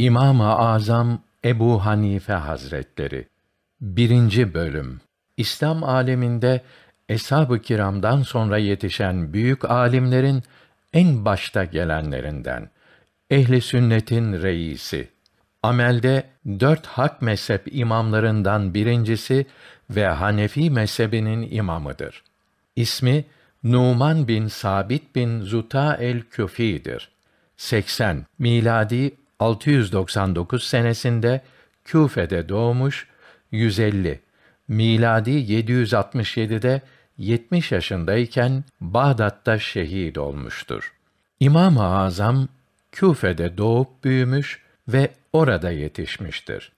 İmam-ı Azam Ebu Hanife Hazretleri Birinci Bölüm İslam aleminde Eshab-ı Kiram'dan sonra yetişen büyük alimlerin en başta gelenlerinden ehli sünnetin reisi Amelde dört hak mezhep imamlarından birincisi ve Hanefi mezhebinin imamıdır. İsmi Numan bin Sabit bin Zuta el Küfi'dir. 80 miladi 699 senesinde Küfe'de doğmuş, 150 miladi 767'de 70 yaşındayken Bağdat'ta şehit olmuştur. İmam-ı Azam Küfe'de doğup büyümüş ve orada yetişmiştir.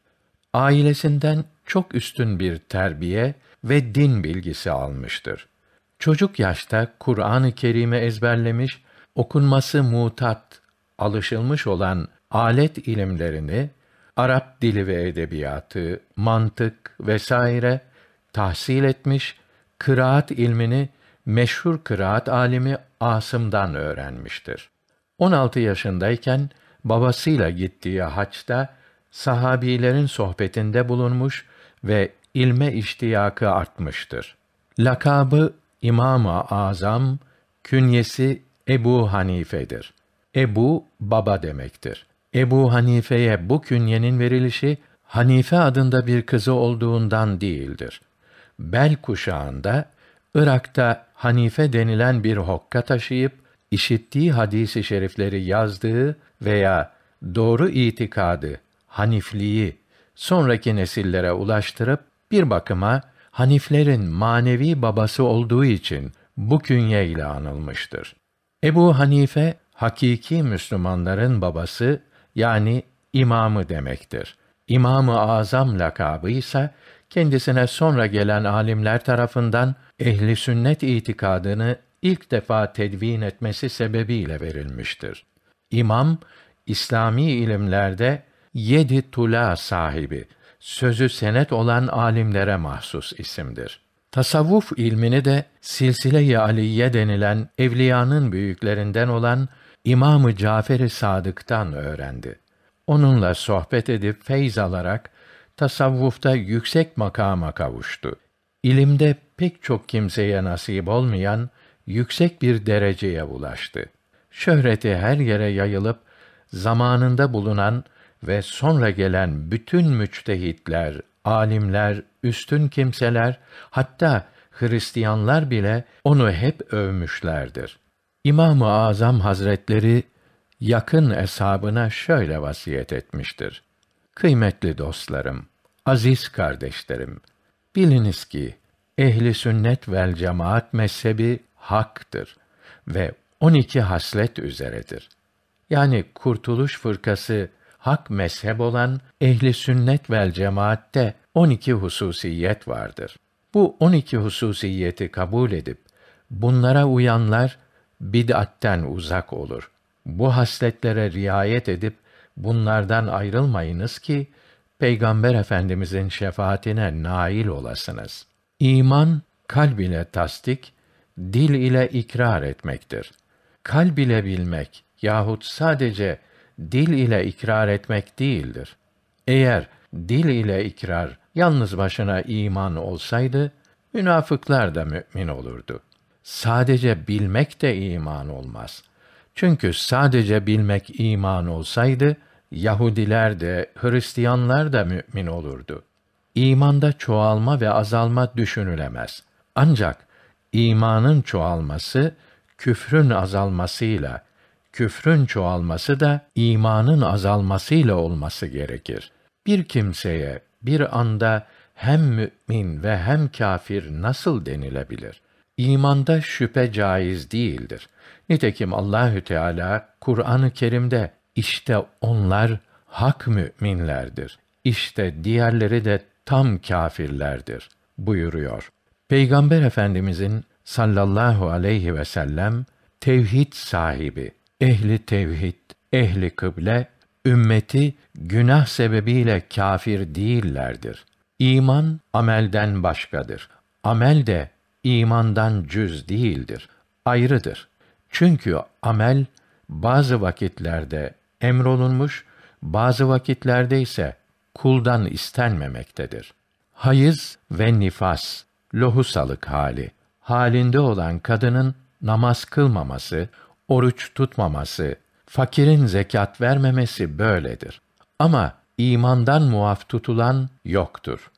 Ailesinden çok üstün bir terbiye ve din bilgisi almıştır. Çocuk yaşta Kur'an-ı Kerim'i ezberlemiş, okunması mutat, alışılmış olan alet ilimlerini, Arap dili ve edebiyatı, mantık vesaire tahsil etmiş, kıraat ilmini meşhur kıraat alimi Asım'dan öğrenmiştir. 16 yaşındayken babasıyla gittiği haçta sahabilerin sohbetinde bulunmuş ve ilme iştiyakı artmıştır. Lakabı İmam-ı Azam, künyesi Ebu Hanife'dir. Ebu baba demektir. Ebu Hanife'ye bu künyenin verilişi, Hanife adında bir kızı olduğundan değildir. Bel kuşağında, Irak'ta Hanife denilen bir hokka taşıyıp, işittiği hadisi şerifleri yazdığı veya doğru itikadı, hanifliği sonraki nesillere ulaştırıp bir bakıma haniflerin manevi babası olduğu için bu künye ile anılmıştır. Ebu Hanife hakiki Müslümanların babası yani imamı demektir. İmamı Azam lakabı ise kendisine sonra gelen alimler tarafından ehli sünnet itikadını ilk defa tedvin etmesi sebebiyle verilmiştir. İmam İslami ilimlerde yedi tula sahibi, sözü senet olan alimlere mahsus isimdir. Tasavvuf ilmini de Silsile-i Aliye denilen evliyanın büyüklerinden olan İmamı Cafer-i Sadık'tan öğrendi. Onunla sohbet edip feyz alarak tasavvufta yüksek makama kavuştu. İlimde pek çok kimseye nasip olmayan yüksek bir dereceye ulaştı. Şöhreti her yere yayılıp zamanında bulunan ve sonra gelen bütün müçtehitler, alimler, üstün kimseler hatta Hristiyanlar bile onu hep övmüşlerdir. İmam-ı Azam Hazretleri yakın hesabına şöyle vasiyet etmiştir. Kıymetli dostlarım, aziz kardeşlerim, biliniz ki ehli sünnet vel cemaat mezhebi haktır ve 12 haslet üzeredir. Yani kurtuluş fırkası hak mezhep olan ehli sünnet vel cemaatte 12 hususiyet vardır. Bu 12 hususiyeti kabul edip bunlara uyanlar bid'atten uzak olur. Bu hasletlere riayet edip bunlardan ayrılmayınız ki Peygamber Efendimizin şefaatine nail olasınız. İman kalb ile tasdik, dil ile ikrar etmektir. Kalb ile bilmek yahut sadece dil ile ikrar etmek değildir. Eğer dil ile ikrar yalnız başına iman olsaydı, münafıklar da mümin olurdu.'' sadece bilmek de iman olmaz. Çünkü sadece bilmek iman olsaydı, Yahudiler de, Hristiyanlar da mümin olurdu. İmanda çoğalma ve azalma düşünülemez. Ancak imanın çoğalması, küfrün azalmasıyla, küfrün çoğalması da imanın azalmasıyla olması gerekir. Bir kimseye bir anda hem mümin ve hem kafir nasıl denilebilir? İmanda şüphe caiz değildir. Nitekim Allahü Teala Kur'an-ı Kerim'de işte onlar hak müminlerdir. İşte diğerleri de tam kâfirlerdir buyuruyor. Peygamber Efendimizin sallallahu aleyhi ve sellem tevhid sahibi, ehli tevhid, ehli kıble ümmeti günah sebebiyle kâfir değillerdir. İman amelden başkadır. Amel de imandan cüz değildir, ayrıdır. Çünkü amel bazı vakitlerde emrolunmuş, bazı vakitlerde ise kuldan istenmemektedir. Hayız ve nifas, lohusalık hali, halinde olan kadının namaz kılmaması, oruç tutmaması, fakirin zekat vermemesi böyledir. Ama imandan muaf tutulan yoktur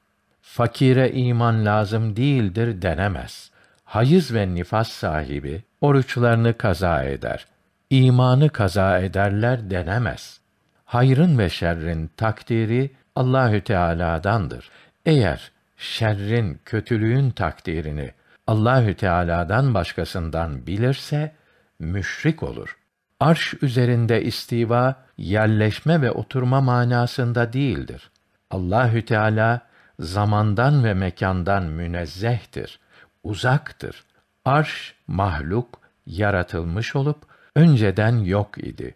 fakire iman lazım değildir denemez. Hayız ve nifas sahibi oruçlarını kaza eder. İmanı kaza ederler denemez. Hayrın ve şerrin takdiri Allahü Teala'dandır. Eğer şerrin, kötülüğün takdirini Allahü Teala'dan başkasından bilirse müşrik olur. Arş üzerinde istiva yerleşme ve oturma manasında değildir. Allahü Teala zamandan ve mekandan münezzehtir, uzaktır. Arş, mahluk, yaratılmış olup, önceden yok idi.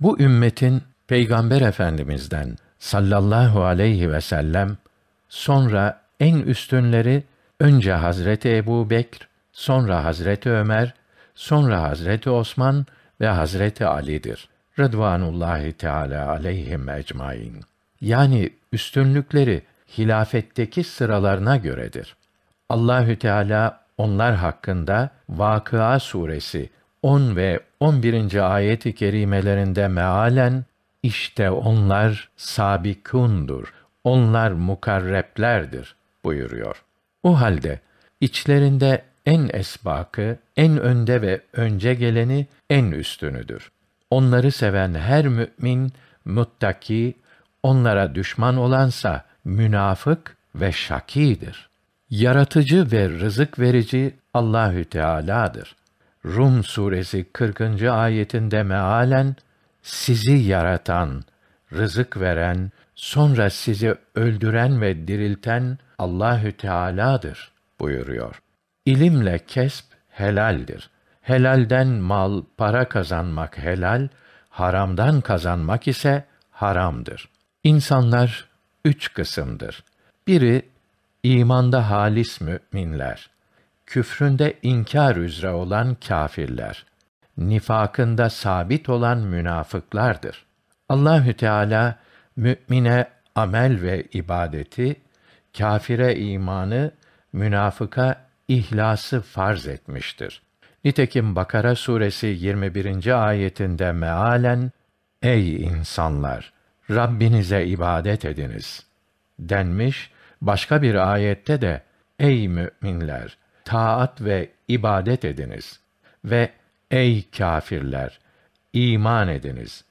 Bu ümmetin Peygamber Efendimiz'den sallallahu aleyhi ve sellem, sonra en üstünleri önce Hazreti Ebu Bekr, sonra Hazreti Ömer, sonra Hazreti Osman ve Hazreti Ali'dir. Rıdvanullahi Teala aleyhim ecmain. Yani üstünlükleri hilafetteki sıralarına göredir. Allahü Teala onlar hakkında Vakıa suresi 10 ve 11. ayet-i kerimelerinde mealen işte onlar sabikundur. Onlar mukarreplerdir buyuruyor. O halde içlerinde en esbakı, en önde ve önce geleni en üstünüdür. Onları seven her mümin muttaki, onlara düşman olansa münafık ve şakidir. Yaratıcı ve rızık verici Allahü Teala'dır. Rum suresi 40. ayetinde mealen sizi yaratan, rızık veren, sonra sizi öldüren ve dirilten Allahü Teala'dır buyuruyor. İlimle kesp helaldir. Helalden mal, para kazanmak helal, haramdan kazanmak ise haramdır. İnsanlar üç kısımdır. Biri, imanda halis müminler, küfründe inkar üzere olan kâfirler, nifakında sabit olan münafıklardır. Allahü Teala mümine amel ve ibadeti, kâfire imanı, münafıka ihlası farz etmiştir. Nitekim Bakara suresi 21. ayetinde mealen Ey insanlar Rabbinize ibadet ediniz denmiş. Başka bir ayette de ey müminler taat ve ibadet ediniz ve ey kâfirler iman ediniz.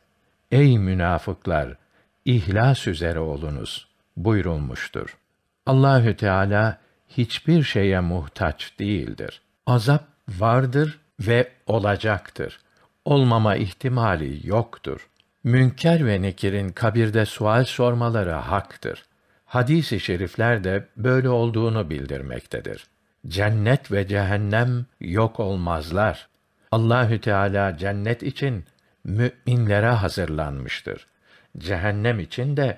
Ey münafıklar ihlas üzere olunuz buyurulmuştur. Allahü Teala hiçbir şeye muhtaç değildir. Azap vardır ve olacaktır. Olmama ihtimali yoktur. Münker ve Nekir'in kabirde sual sormaları haktır. Hadis-i şerifler de böyle olduğunu bildirmektedir. Cennet ve cehennem yok olmazlar. Allahü Teala cennet için müminlere hazırlanmıştır. Cehennem için de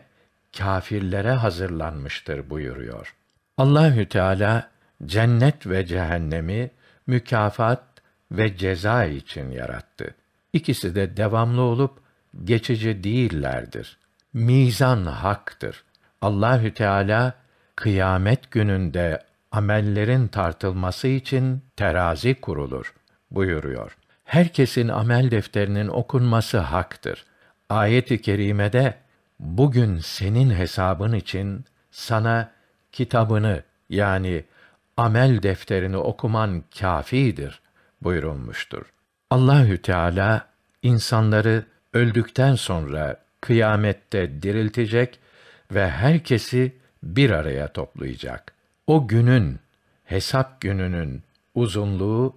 kâfirlere hazırlanmıştır buyuruyor. Allahü Teala cennet ve cehennemi mükafat ve ceza için yarattı. İkisi de devamlı olup geçici değillerdir. Mizan haktır. Allahü Teala kıyamet gününde amellerin tartılması için terazi kurulur buyuruyor. Herkesin amel defterinin okunması haktır. Ayet-i kerimede bugün senin hesabın için sana kitabını yani amel defterini okuman kafidir buyurulmuştur. Allahü Teala insanları öldükten sonra kıyamette diriltecek ve herkesi bir araya toplayacak. O günün, hesap gününün uzunluğu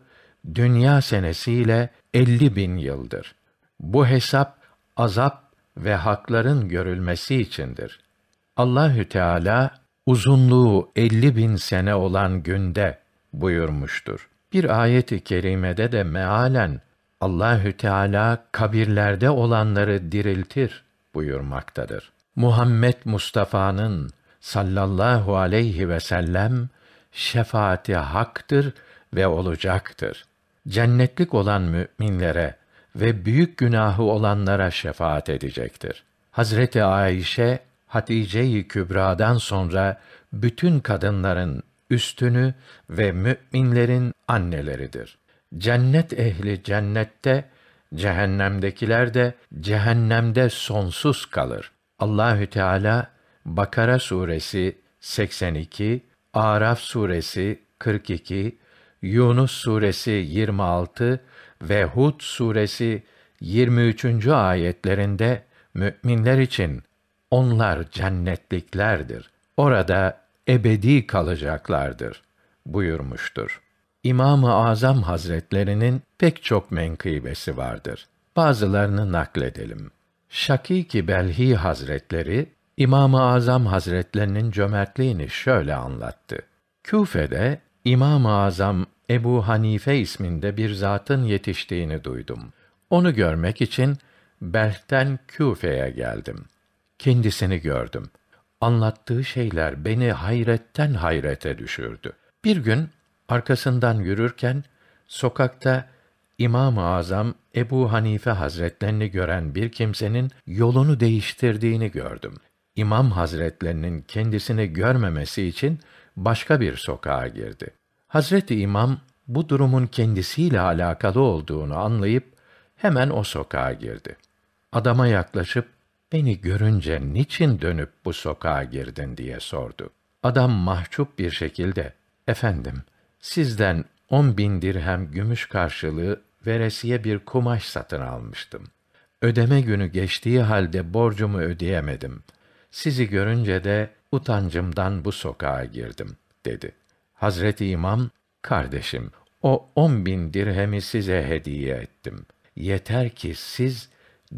dünya senesiyle 50 bin yıldır. Bu hesap azap ve hakların görülmesi içindir. Allahü Teala uzunluğu 50 bin sene olan günde buyurmuştur. Bir ayet-i kerimede de mealen Allahü Teala kabirlerde olanları diriltir buyurmaktadır. Muhammed Mustafa'nın sallallahu aleyhi ve sellem şefaati haktır ve olacaktır. Cennetlik olan müminlere ve büyük günahı olanlara şefaat edecektir. Hazreti Ayşe Hatice-i Kübra'dan sonra bütün kadınların üstünü ve müminlerin anneleridir. Cennet ehli cennette, cehennemdekiler de cehennemde sonsuz kalır. Allahü Teala Bakara suresi 82, Araf suresi 42, Yunus suresi 26 ve Hud suresi 23. ayetlerinde müminler için onlar cennetliklerdir. Orada ebedi kalacaklardır buyurmuştur. İmam-ı Azam Hazretlerinin pek çok menkıbesi vardır. Bazılarını nakledelim. Şakiki Belhi Hazretleri, İmam-ı Azam Hazretlerinin cömertliğini şöyle anlattı. Küfe'de İmam-ı Azam Ebu Hanife isminde bir zatın yetiştiğini duydum. Onu görmek için Belh'ten Küfe'ye geldim. Kendisini gördüm. Anlattığı şeyler beni hayretten hayrete düşürdü. Bir gün Arkasından yürürken sokakta İmam-ı Azam Ebu Hanife Hazretlerini gören bir kimsenin yolunu değiştirdiğini gördüm. İmam Hazretlerinin kendisini görmemesi için başka bir sokağa girdi. Hazreti İmam bu durumun kendisiyle alakalı olduğunu anlayıp hemen o sokağa girdi. Adama yaklaşıp beni görünce niçin dönüp bu sokağa girdin diye sordu. Adam mahcup bir şekilde efendim sizden on bin dirhem gümüş karşılığı veresiye bir kumaş satın almıştım. Ödeme günü geçtiği halde borcumu ödeyemedim. Sizi görünce de utancımdan bu sokağa girdim, dedi. Hazreti İmam, kardeşim, o on bin dirhemi size hediye ettim. Yeter ki siz,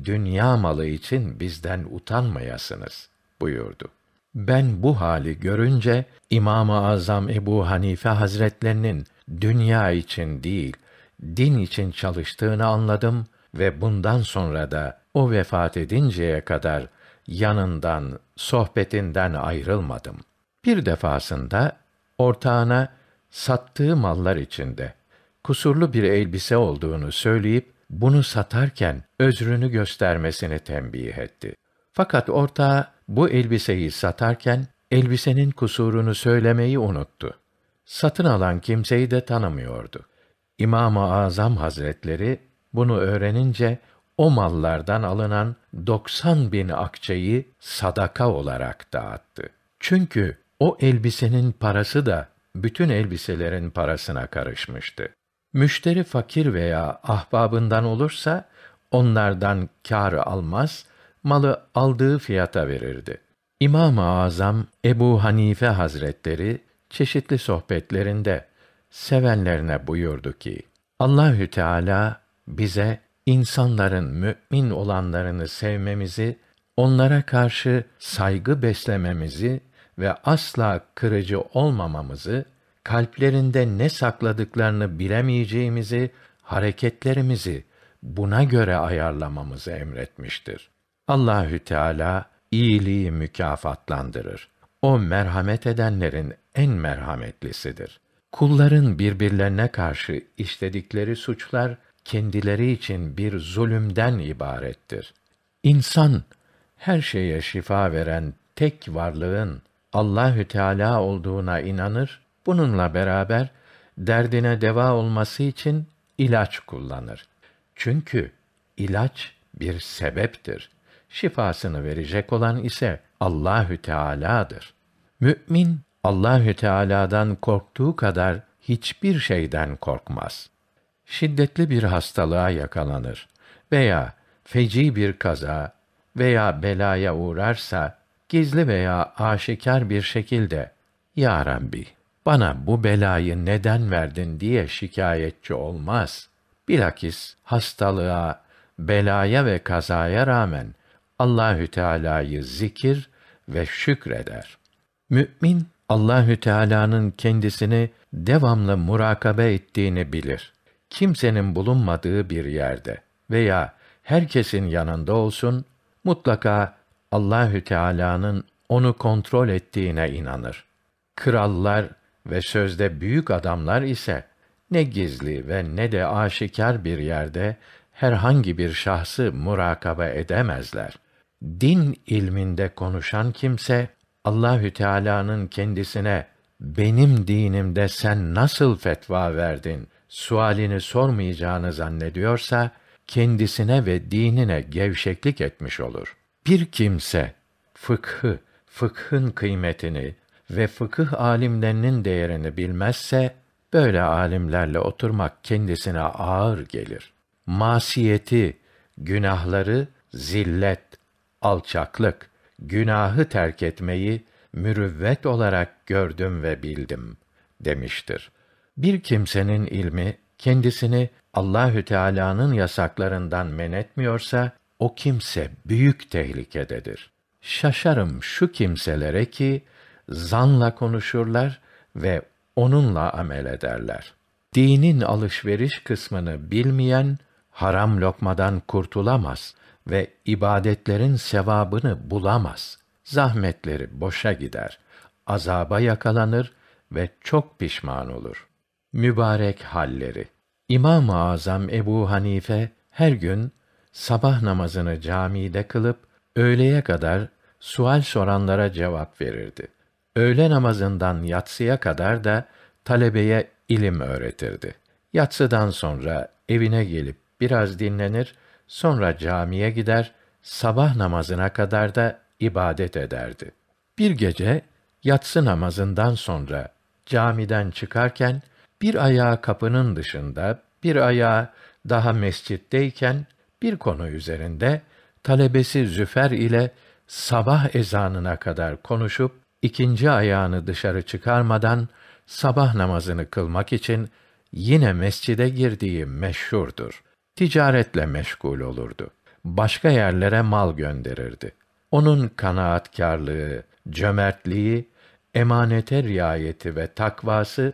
dünya malı için bizden utanmayasınız, buyurdu. Ben bu hali görünce İmam-ı Azam Ebu Hanife Hazretlerinin dünya için değil, din için çalıştığını anladım ve bundan sonra da o vefat edinceye kadar yanından, sohbetinden ayrılmadım. Bir defasında ortağına sattığı mallar içinde kusurlu bir elbise olduğunu söyleyip bunu satarken özrünü göstermesini tembih etti. Fakat ortağı bu elbiseyi satarken elbisenin kusurunu söylemeyi unuttu. Satın alan kimseyi de tanımıyordu. İmam-ı Azam Hazretleri bunu öğrenince o mallardan alınan 90 bin akçeyi sadaka olarak dağıttı. Çünkü o elbisenin parası da bütün elbiselerin parasına karışmıştı. Müşteri fakir veya ahbabından olursa onlardan kâr almaz, malı aldığı fiyata verirdi. İmam-ı Azam Ebu Hanife Hazretleri çeşitli sohbetlerinde sevenlerine buyurdu ki: Allahü Teala bize insanların mümin olanlarını sevmemizi, onlara karşı saygı beslememizi ve asla kırıcı olmamamızı, kalplerinde ne sakladıklarını bilemeyeceğimizi, hareketlerimizi buna göre ayarlamamızı emretmiştir. Allahü Teala iyiliği mükafatlandırır. O merhamet edenlerin en merhametlisidir. Kulların birbirlerine karşı işledikleri suçlar kendileri için bir zulümden ibarettir. İnsan her şeye şifa veren tek varlığın Allahü Teala olduğuna inanır. Bununla beraber derdine deva olması için ilaç kullanır. Çünkü ilaç bir sebeptir şifasını verecek olan ise Allahü Teala'dır. Mümin Allahü Teala'dan korktuğu kadar hiçbir şeyden korkmaz. Şiddetli bir hastalığa yakalanır veya feci bir kaza veya belaya uğrarsa gizli veya aşikar bir şekilde ya Rabbi bana bu belayı neden verdin diye şikayetçi olmaz. Bilakis hastalığa, belaya ve kazaya rağmen Allahü Teala'yı zikir ve şükreder. Mümin Allahü Teala'nın kendisini devamlı murakabe ettiğini bilir. Kimsenin bulunmadığı bir yerde veya herkesin yanında olsun mutlaka Allahü Teala'nın onu kontrol ettiğine inanır. Krallar ve sözde büyük adamlar ise ne gizli ve ne de aşikar bir yerde herhangi bir şahsı murakabe edemezler din ilminde konuşan kimse Allahü Teala'nın kendisine benim dinimde sen nasıl fetva verdin sualini sormayacağını zannediyorsa kendisine ve dinine gevşeklik etmiş olur. Bir kimse fıkhı, fıkhın kıymetini ve fıkıh alimlerinin değerini bilmezse böyle alimlerle oturmak kendisine ağır gelir. Masiyeti, günahları zillet, alçaklık, günahı terk etmeyi mürüvvet olarak gördüm ve bildim demiştir. Bir kimsenin ilmi kendisini Allahü Teala'nın yasaklarından men etmiyorsa o kimse büyük tehlikededir. Şaşarım şu kimselere ki zanla konuşurlar ve onunla amel ederler. Dinin alışveriş kısmını bilmeyen haram lokmadan kurtulamaz ve ibadetlerin sevabını bulamaz. Zahmetleri boşa gider, azaba yakalanır ve çok pişman olur. Mübarek halleri. İmam-ı Azam Ebu Hanife her gün sabah namazını camide kılıp öğleye kadar sual soranlara cevap verirdi. Öğle namazından yatsıya kadar da talebeye ilim öğretirdi. Yatsıdan sonra evine gelip biraz dinlenir Sonra camiye gider, sabah namazına kadar da ibadet ederdi. Bir gece yatsı namazından sonra camiden çıkarken bir ayağı kapının dışında, bir ayağı daha mescitteyken bir konu üzerinde talebesi Züfer ile sabah ezanına kadar konuşup ikinci ayağını dışarı çıkarmadan sabah namazını kılmak için yine mescide girdiği meşhurdur ticaretle meşgul olurdu. Başka yerlere mal gönderirdi. Onun kanaatkarlığı, cömertliği, emanete riayeti ve takvası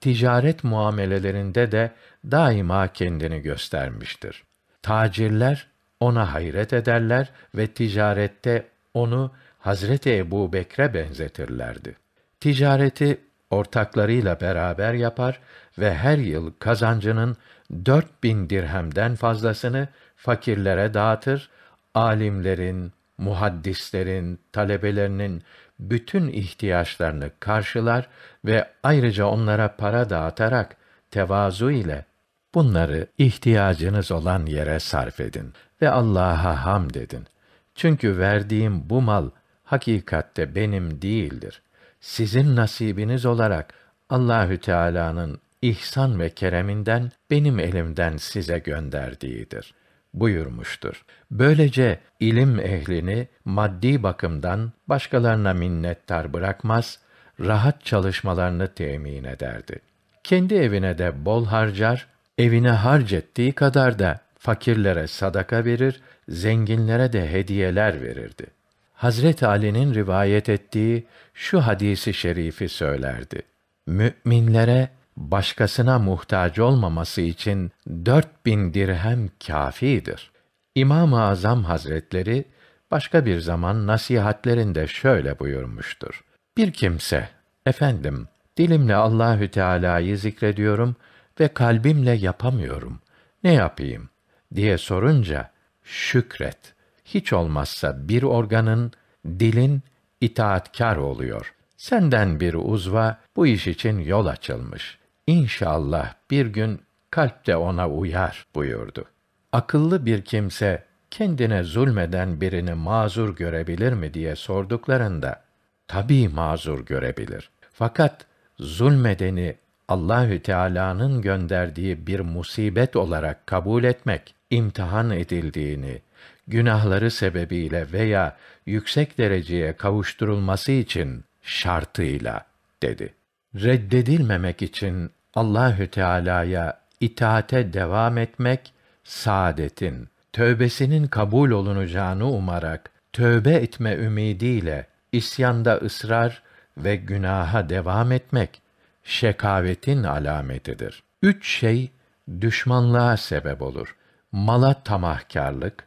ticaret muamelelerinde de daima kendini göstermiştir. Tacirler ona hayret ederler ve ticarette onu Hazreti Ebu Bekre benzetirlerdi. Ticareti ortaklarıyla beraber yapar ve her yıl kazancının dört bin dirhemden fazlasını fakirlere dağıtır, alimlerin, muhaddislerin, talebelerinin bütün ihtiyaçlarını karşılar ve ayrıca onlara para dağıtarak tevazu ile bunları ihtiyacınız olan yere sarf edin ve Allah'a hamd edin. Çünkü verdiğim bu mal hakikatte benim değildir. Sizin nasibiniz olarak Allahü Teala'nın ihsan ve kereminden benim elimden size gönderdiğidir buyurmuştur. Böylece ilim ehlini maddi bakımdan başkalarına minnettar bırakmaz, rahat çalışmalarını temin ederdi. Kendi evine de bol harcar, evine harcettiği kadar da fakirlere sadaka verir, zenginlere de hediyeler verirdi. Hazret Ali'nin rivayet ettiği şu hadisi şerifi söylerdi. Müminlere başkasına muhtaç olmaması için dört bin dirhem kâfidir. İmam-ı Azam Hazretleri başka bir zaman nasihatlerinde şöyle buyurmuştur. Bir kimse, efendim, dilimle Allahü Teala'yı zikrediyorum ve kalbimle yapamıyorum. Ne yapayım? diye sorunca, şükret. Hiç olmazsa bir organın, dilin itaatkar oluyor. Senden bir uzva bu iş için yol açılmış. İnşallah bir gün kalp de ona uyar buyurdu. Akıllı bir kimse kendine zulmeden birini mazur görebilir mi diye sorduklarında tabii mazur görebilir. Fakat zulmedeni Allahü Teala'nın gönderdiği bir musibet olarak kabul etmek, imtihan edildiğini, günahları sebebiyle veya yüksek dereceye kavuşturulması için şartıyla dedi. Reddedilmemek için Allahü Teala'ya itaate devam etmek saadetin, tövbesinin kabul olunacağını umarak tövbe etme ümidiyle isyanda ısrar ve günaha devam etmek şekavetin alametidir. Üç şey düşmanlığa sebep olur. Mala tamahkarlık,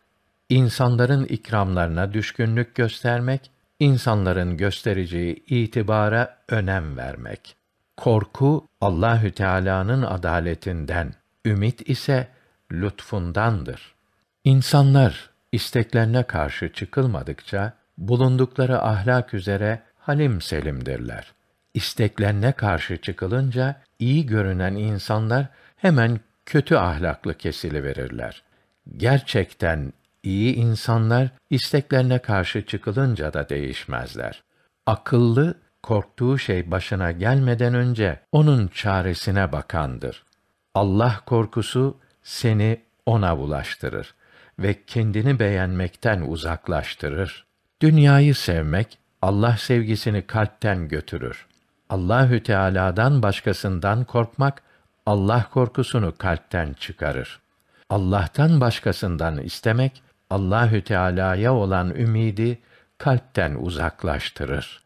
insanların ikramlarına düşkünlük göstermek, insanların göstereceği itibara önem vermek. Korku Allahü Teala'nın adaletinden, ümit ise lütfundandır. İnsanlar isteklerine karşı çıkılmadıkça bulundukları ahlak üzere halim selimdirler. İsteklerine karşı çıkılınca iyi görünen insanlar hemen kötü ahlaklı kesili verirler. Gerçekten iyi insanlar isteklerine karşı çıkılınca da değişmezler. Akıllı korktuğu şey başına gelmeden önce onun çaresine bakandır. Allah korkusu seni ona bulaştırır ve kendini beğenmekten uzaklaştırır. Dünyayı sevmek Allah sevgisini kalpten götürür. Allahü Teala'dan başkasından korkmak Allah korkusunu kalpten çıkarır. Allah'tan başkasından istemek Allahü Teala'ya olan ümidi kalpten uzaklaştırır.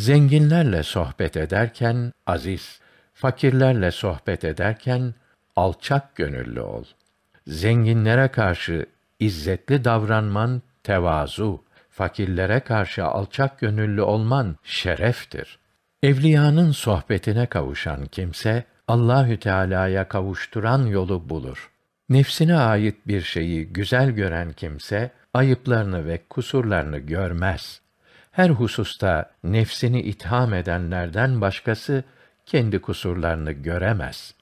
Zenginlerle sohbet ederken aziz, fakirlerle sohbet ederken alçak gönüllü ol. Zenginlere karşı izzetli davranman tevazu, fakirlere karşı alçak gönüllü olman şereftir. Evliyanın sohbetine kavuşan kimse Allahü Teala'ya kavuşturan yolu bulur. Nefsine ait bir şeyi güzel gören kimse ayıplarını ve kusurlarını görmez her hususta nefsini itham edenlerden başkası kendi kusurlarını göremez.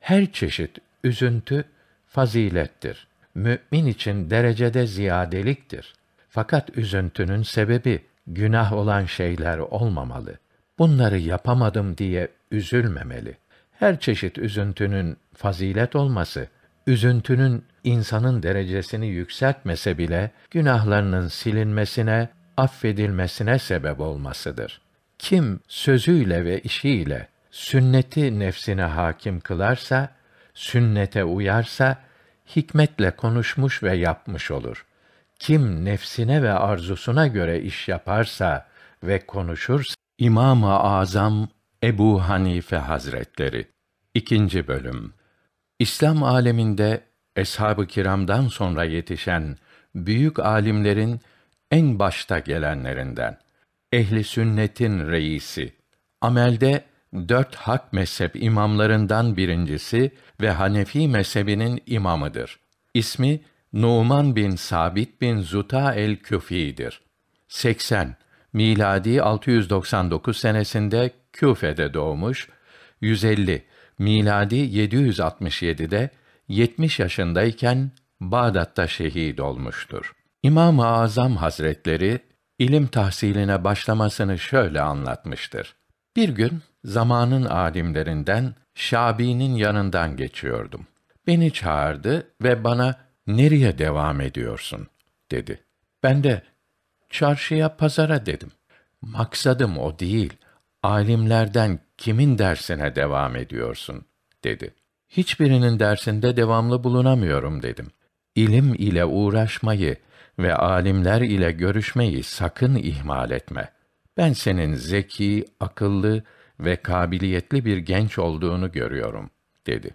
Her çeşit üzüntü fazilettir. Mü'min için derecede ziyadeliktir. Fakat üzüntünün sebebi günah olan şeyler olmamalı. Bunları yapamadım diye üzülmemeli. Her çeşit üzüntünün fazilet olması, üzüntünün insanın derecesini yükseltmese bile günahlarının silinmesine affedilmesine sebep olmasıdır. Kim sözüyle ve işiyle sünneti nefsine hakim kılarsa, sünnete uyarsa hikmetle konuşmuş ve yapmış olur. Kim nefsine ve arzusuna göre iş yaparsa ve konuşursa İmam-ı Azam Ebu Hanife Hazretleri 2. bölüm İslam aleminde eshab-ı kiramdan sonra yetişen büyük alimlerin en başta gelenlerinden, ehli sünnetin reisi, amelde dört hak mezhep imamlarından birincisi ve Hanefi mezhebinin imamıdır. İsmi Numan bin Sabit bin Zuta el-Küfi'dir. 80 miladi 699 senesinde Küfe'de doğmuş, 150 miladi 767'de 70 yaşındayken Bağdat'ta şehit olmuştur. İmam-ı Azam Hazretleri ilim tahsiline başlamasını şöyle anlatmıştır. Bir gün zamanın alimlerinden Şabi'nin yanından geçiyordum. Beni çağırdı ve bana "Nereye devam ediyorsun?" dedi. Ben de "Çarşıya, pazara." dedim. "Maksadım o değil. Alimlerden kimin dersine devam ediyorsun?" dedi. Hiçbirinin dersinde devamlı bulunamıyorum dedim. İlim ile uğraşmayı ve alimler ile görüşmeyi sakın ihmal etme. Ben senin zeki, akıllı ve kabiliyetli bir genç olduğunu görüyorum." dedi.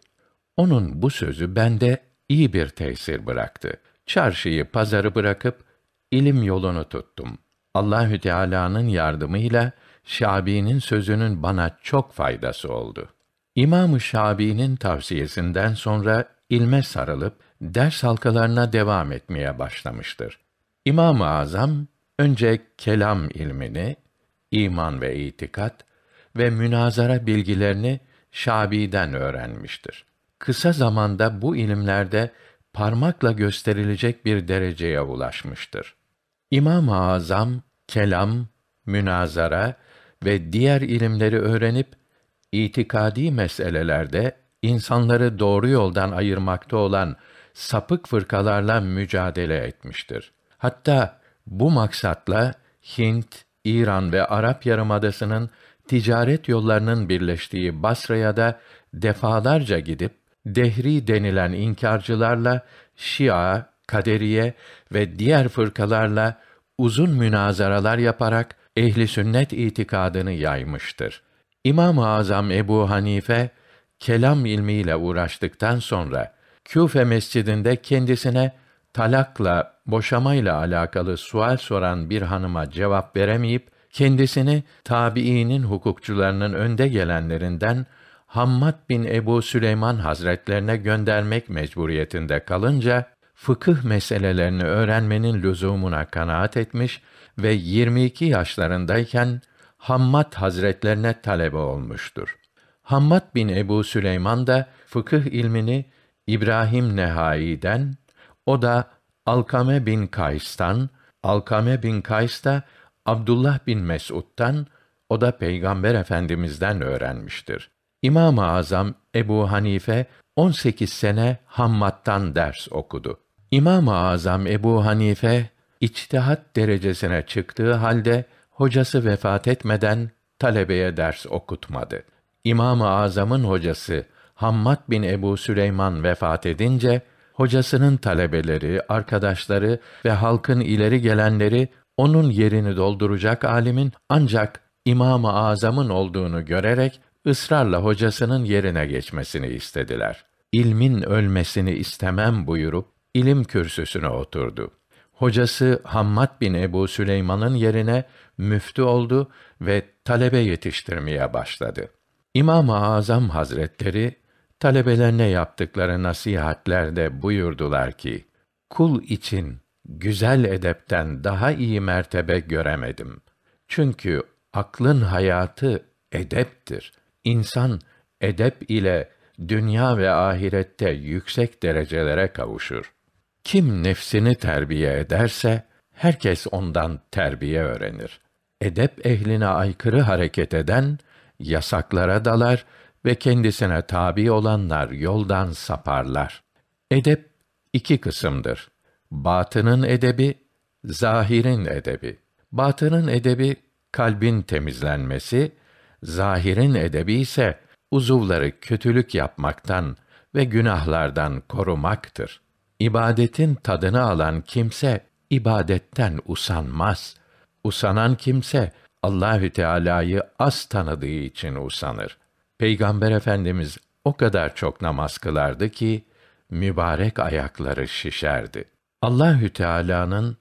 Onun bu sözü bende iyi bir tesir bıraktı. Çarşıyı, pazarı bırakıp ilim yolunu tuttum. Allahü Teala'nın yardımıyla Şabi'nin sözünün bana çok faydası oldu. İmam-ı Şabi'nin tavsiyesinden sonra ilme sarılıp ders halkalarına devam etmeye başlamıştır. İmam-ı Azam önce kelam ilmini, iman ve itikat ve münazara bilgilerini Şabi'den öğrenmiştir. Kısa zamanda bu ilimlerde parmakla gösterilecek bir dereceye ulaşmıştır. İmam-ı Azam kelam, münazara ve diğer ilimleri öğrenip itikadi meselelerde insanları doğru yoldan ayırmakta olan sapık fırkalarla mücadele etmiştir. Hatta bu maksatla Hint, İran ve Arap Yarımadası'nın ticaret yollarının birleştiği Basra'ya da defalarca gidip Dehri denilen inkarcılarla Şia, Kaderiye ve diğer fırkalarla uzun münazaralar yaparak ehli sünnet itikadını yaymıştır. İmam-ı Azam Ebu Hanife kelam ilmiyle uğraştıktan sonra Küfe mescidinde kendisine talakla, boşamayla alakalı sual soran bir hanıma cevap veremeyip, kendisini tabiinin hukukçularının önde gelenlerinden Hammad bin Ebu Süleyman Hazretlerine göndermek mecburiyetinde kalınca, fıkıh meselelerini öğrenmenin lüzumuna kanaat etmiş ve 22 yaşlarındayken Hammad Hazretlerine talebe olmuştur. Hammad bin Ebu Süleyman da fıkıh ilmini İbrahim Nehai'den, o da Alkame bin Kays'tan, Alkame bin Kays da Abdullah bin Mes'ud'dan, o da Peygamber Efendimiz'den öğrenmiştir. İmam-ı Azam Ebu Hanife 18 sene Hammad'dan ders okudu. İmam-ı Azam Ebu Hanife içtihat derecesine çıktığı halde hocası vefat etmeden talebeye ders okutmadı. İmam-ı Azam'ın hocası Hammad bin Ebu Süleyman vefat edince, hocasının talebeleri, arkadaşları ve halkın ileri gelenleri onun yerini dolduracak alimin ancak İmam-ı Azam'ın olduğunu görerek ısrarla hocasının yerine geçmesini istediler. İlmin ölmesini istemem buyurup ilim kürsüsüne oturdu. Hocası Hammad bin Ebu Süleyman'ın yerine müftü oldu ve talebe yetiştirmeye başladı. İmam-ı Azam Hazretleri Talebelerine yaptıkları nasihatlerde buyurdular ki, kul için güzel edepten daha iyi mertebe göremedim. Çünkü aklın hayatı edeptir. İnsan edep ile dünya ve ahirette yüksek derecelere kavuşur. Kim nefsini terbiye ederse herkes ondan terbiye öğrenir. Edep ehline aykırı hareket eden yasaklara dalar ve kendisine tabi olanlar yoldan saparlar. Edep iki kısımdır. Batının edebi, zahirin edebi. Batının edebi kalbin temizlenmesi, zahirin edebi ise uzuvları kötülük yapmaktan ve günahlardan korumaktır. İbadetin tadını alan kimse ibadetten usanmaz. Usanan kimse Allahü Teala'yı az tanıdığı için usanır. Peygamber Efendimiz o kadar çok namaz kılardı ki mübarek ayakları şişerdi. Allahü Teala'nın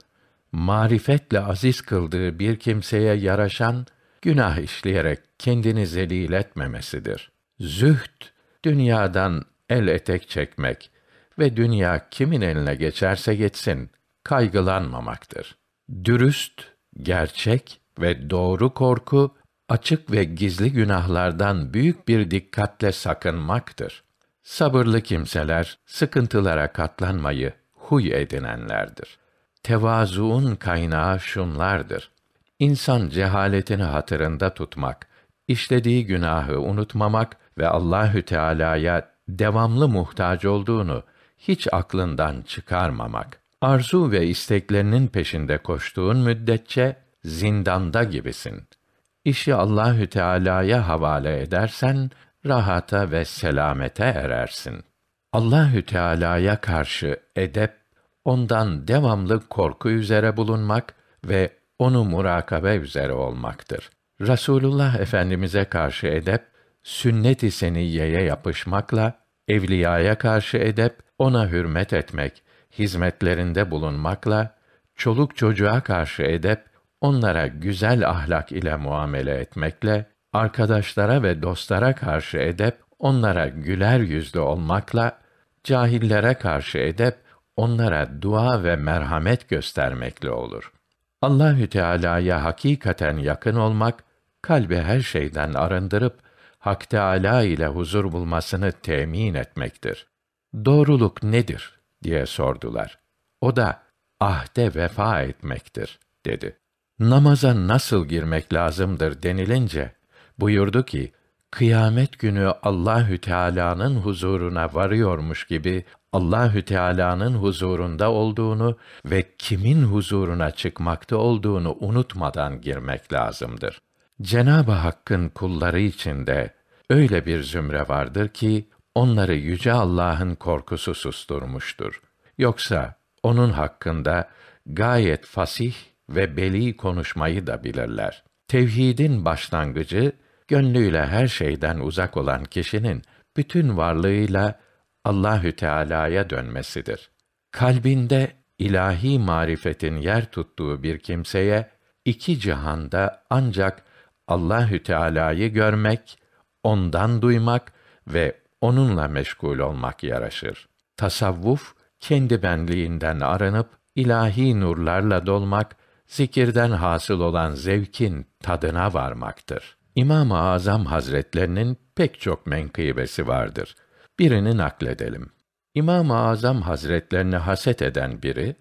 marifetle aziz kıldığı bir kimseye yaraşan günah işleyerek kendini zelil etmemesidir. Zühd dünyadan el etek çekmek ve dünya kimin eline geçerse geçsin kaygılanmamaktır. Dürüst, gerçek ve doğru korku açık ve gizli günahlardan büyük bir dikkatle sakınmaktır. Sabırlı kimseler, sıkıntılara katlanmayı huy edinenlerdir. Tevazuun kaynağı şunlardır. İnsan cehaletini hatırında tutmak, işlediği günahı unutmamak ve Allahü Teala'ya devamlı muhtaç olduğunu hiç aklından çıkarmamak. Arzu ve isteklerinin peşinde koştuğun müddetçe zindanda gibisin.'' işi Allahü Teala'ya havale edersen rahata ve selamete erersin. Allahü Teala'ya karşı edep ondan devamlı korku üzere bulunmak ve onu murakabe üzere olmaktır. Rasulullah Efendimize karşı edep sünnet-i seniyyeye yapışmakla evliyaya karşı edep ona hürmet etmek, hizmetlerinde bulunmakla çoluk çocuğa karşı edep onlara güzel ahlak ile muamele etmekle, arkadaşlara ve dostlara karşı edep, onlara güler yüzlü olmakla, cahillere karşı edep, onlara dua ve merhamet göstermekle olur. Allahü Teala'ya hakikaten yakın olmak, kalbi her şeyden arındırıp Hak Teala ile huzur bulmasını temin etmektir. Doğruluk nedir diye sordular. O da ahde vefa etmektir dedi namaza nasıl girmek lazımdır denilince buyurdu ki kıyamet günü Allahü Teala'nın huzuruna varıyormuş gibi Allahü Teala'nın huzurunda olduğunu ve kimin huzuruna çıkmakta olduğunu unutmadan girmek lazımdır. Cenab-ı Hakk'ın kulları içinde öyle bir zümre vardır ki onları yüce Allah'ın korkusu susturmuştur. Yoksa onun hakkında gayet fasih ve beli konuşmayı da bilirler. Tevhidin başlangıcı gönlüyle her şeyden uzak olan kişinin bütün varlığıyla Allahü Teala'ya dönmesidir. Kalbinde ilahi marifetin yer tuttuğu bir kimseye iki cihanda ancak Allahü Teala'yı görmek, ondan duymak ve onunla meşgul olmak yaraşır. Tasavvuf kendi benliğinden arınıp ilahi nurlarla dolmak zikirden hasıl olan zevkin tadına varmaktır. İmam-ı Azam Hazretlerinin pek çok menkıbesi vardır. Birini nakledelim. İmam-ı Azam Hazretlerini haset eden biri,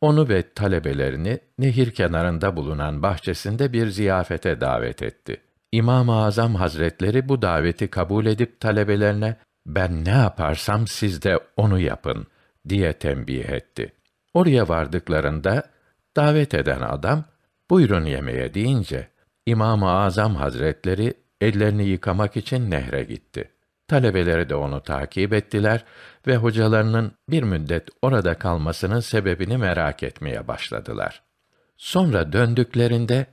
onu ve talebelerini nehir kenarında bulunan bahçesinde bir ziyafete davet etti. İmam-ı Azam Hazretleri bu daveti kabul edip talebelerine, ben ne yaparsam siz de onu yapın diye tembih etti. Oraya vardıklarında Davet eden adam, buyurun yemeğe deyince, İmam-ı Azam Hazretleri, ellerini yıkamak için nehre gitti. Talebeleri de onu takip ettiler ve hocalarının bir müddet orada kalmasının sebebini merak etmeye başladılar. Sonra döndüklerinde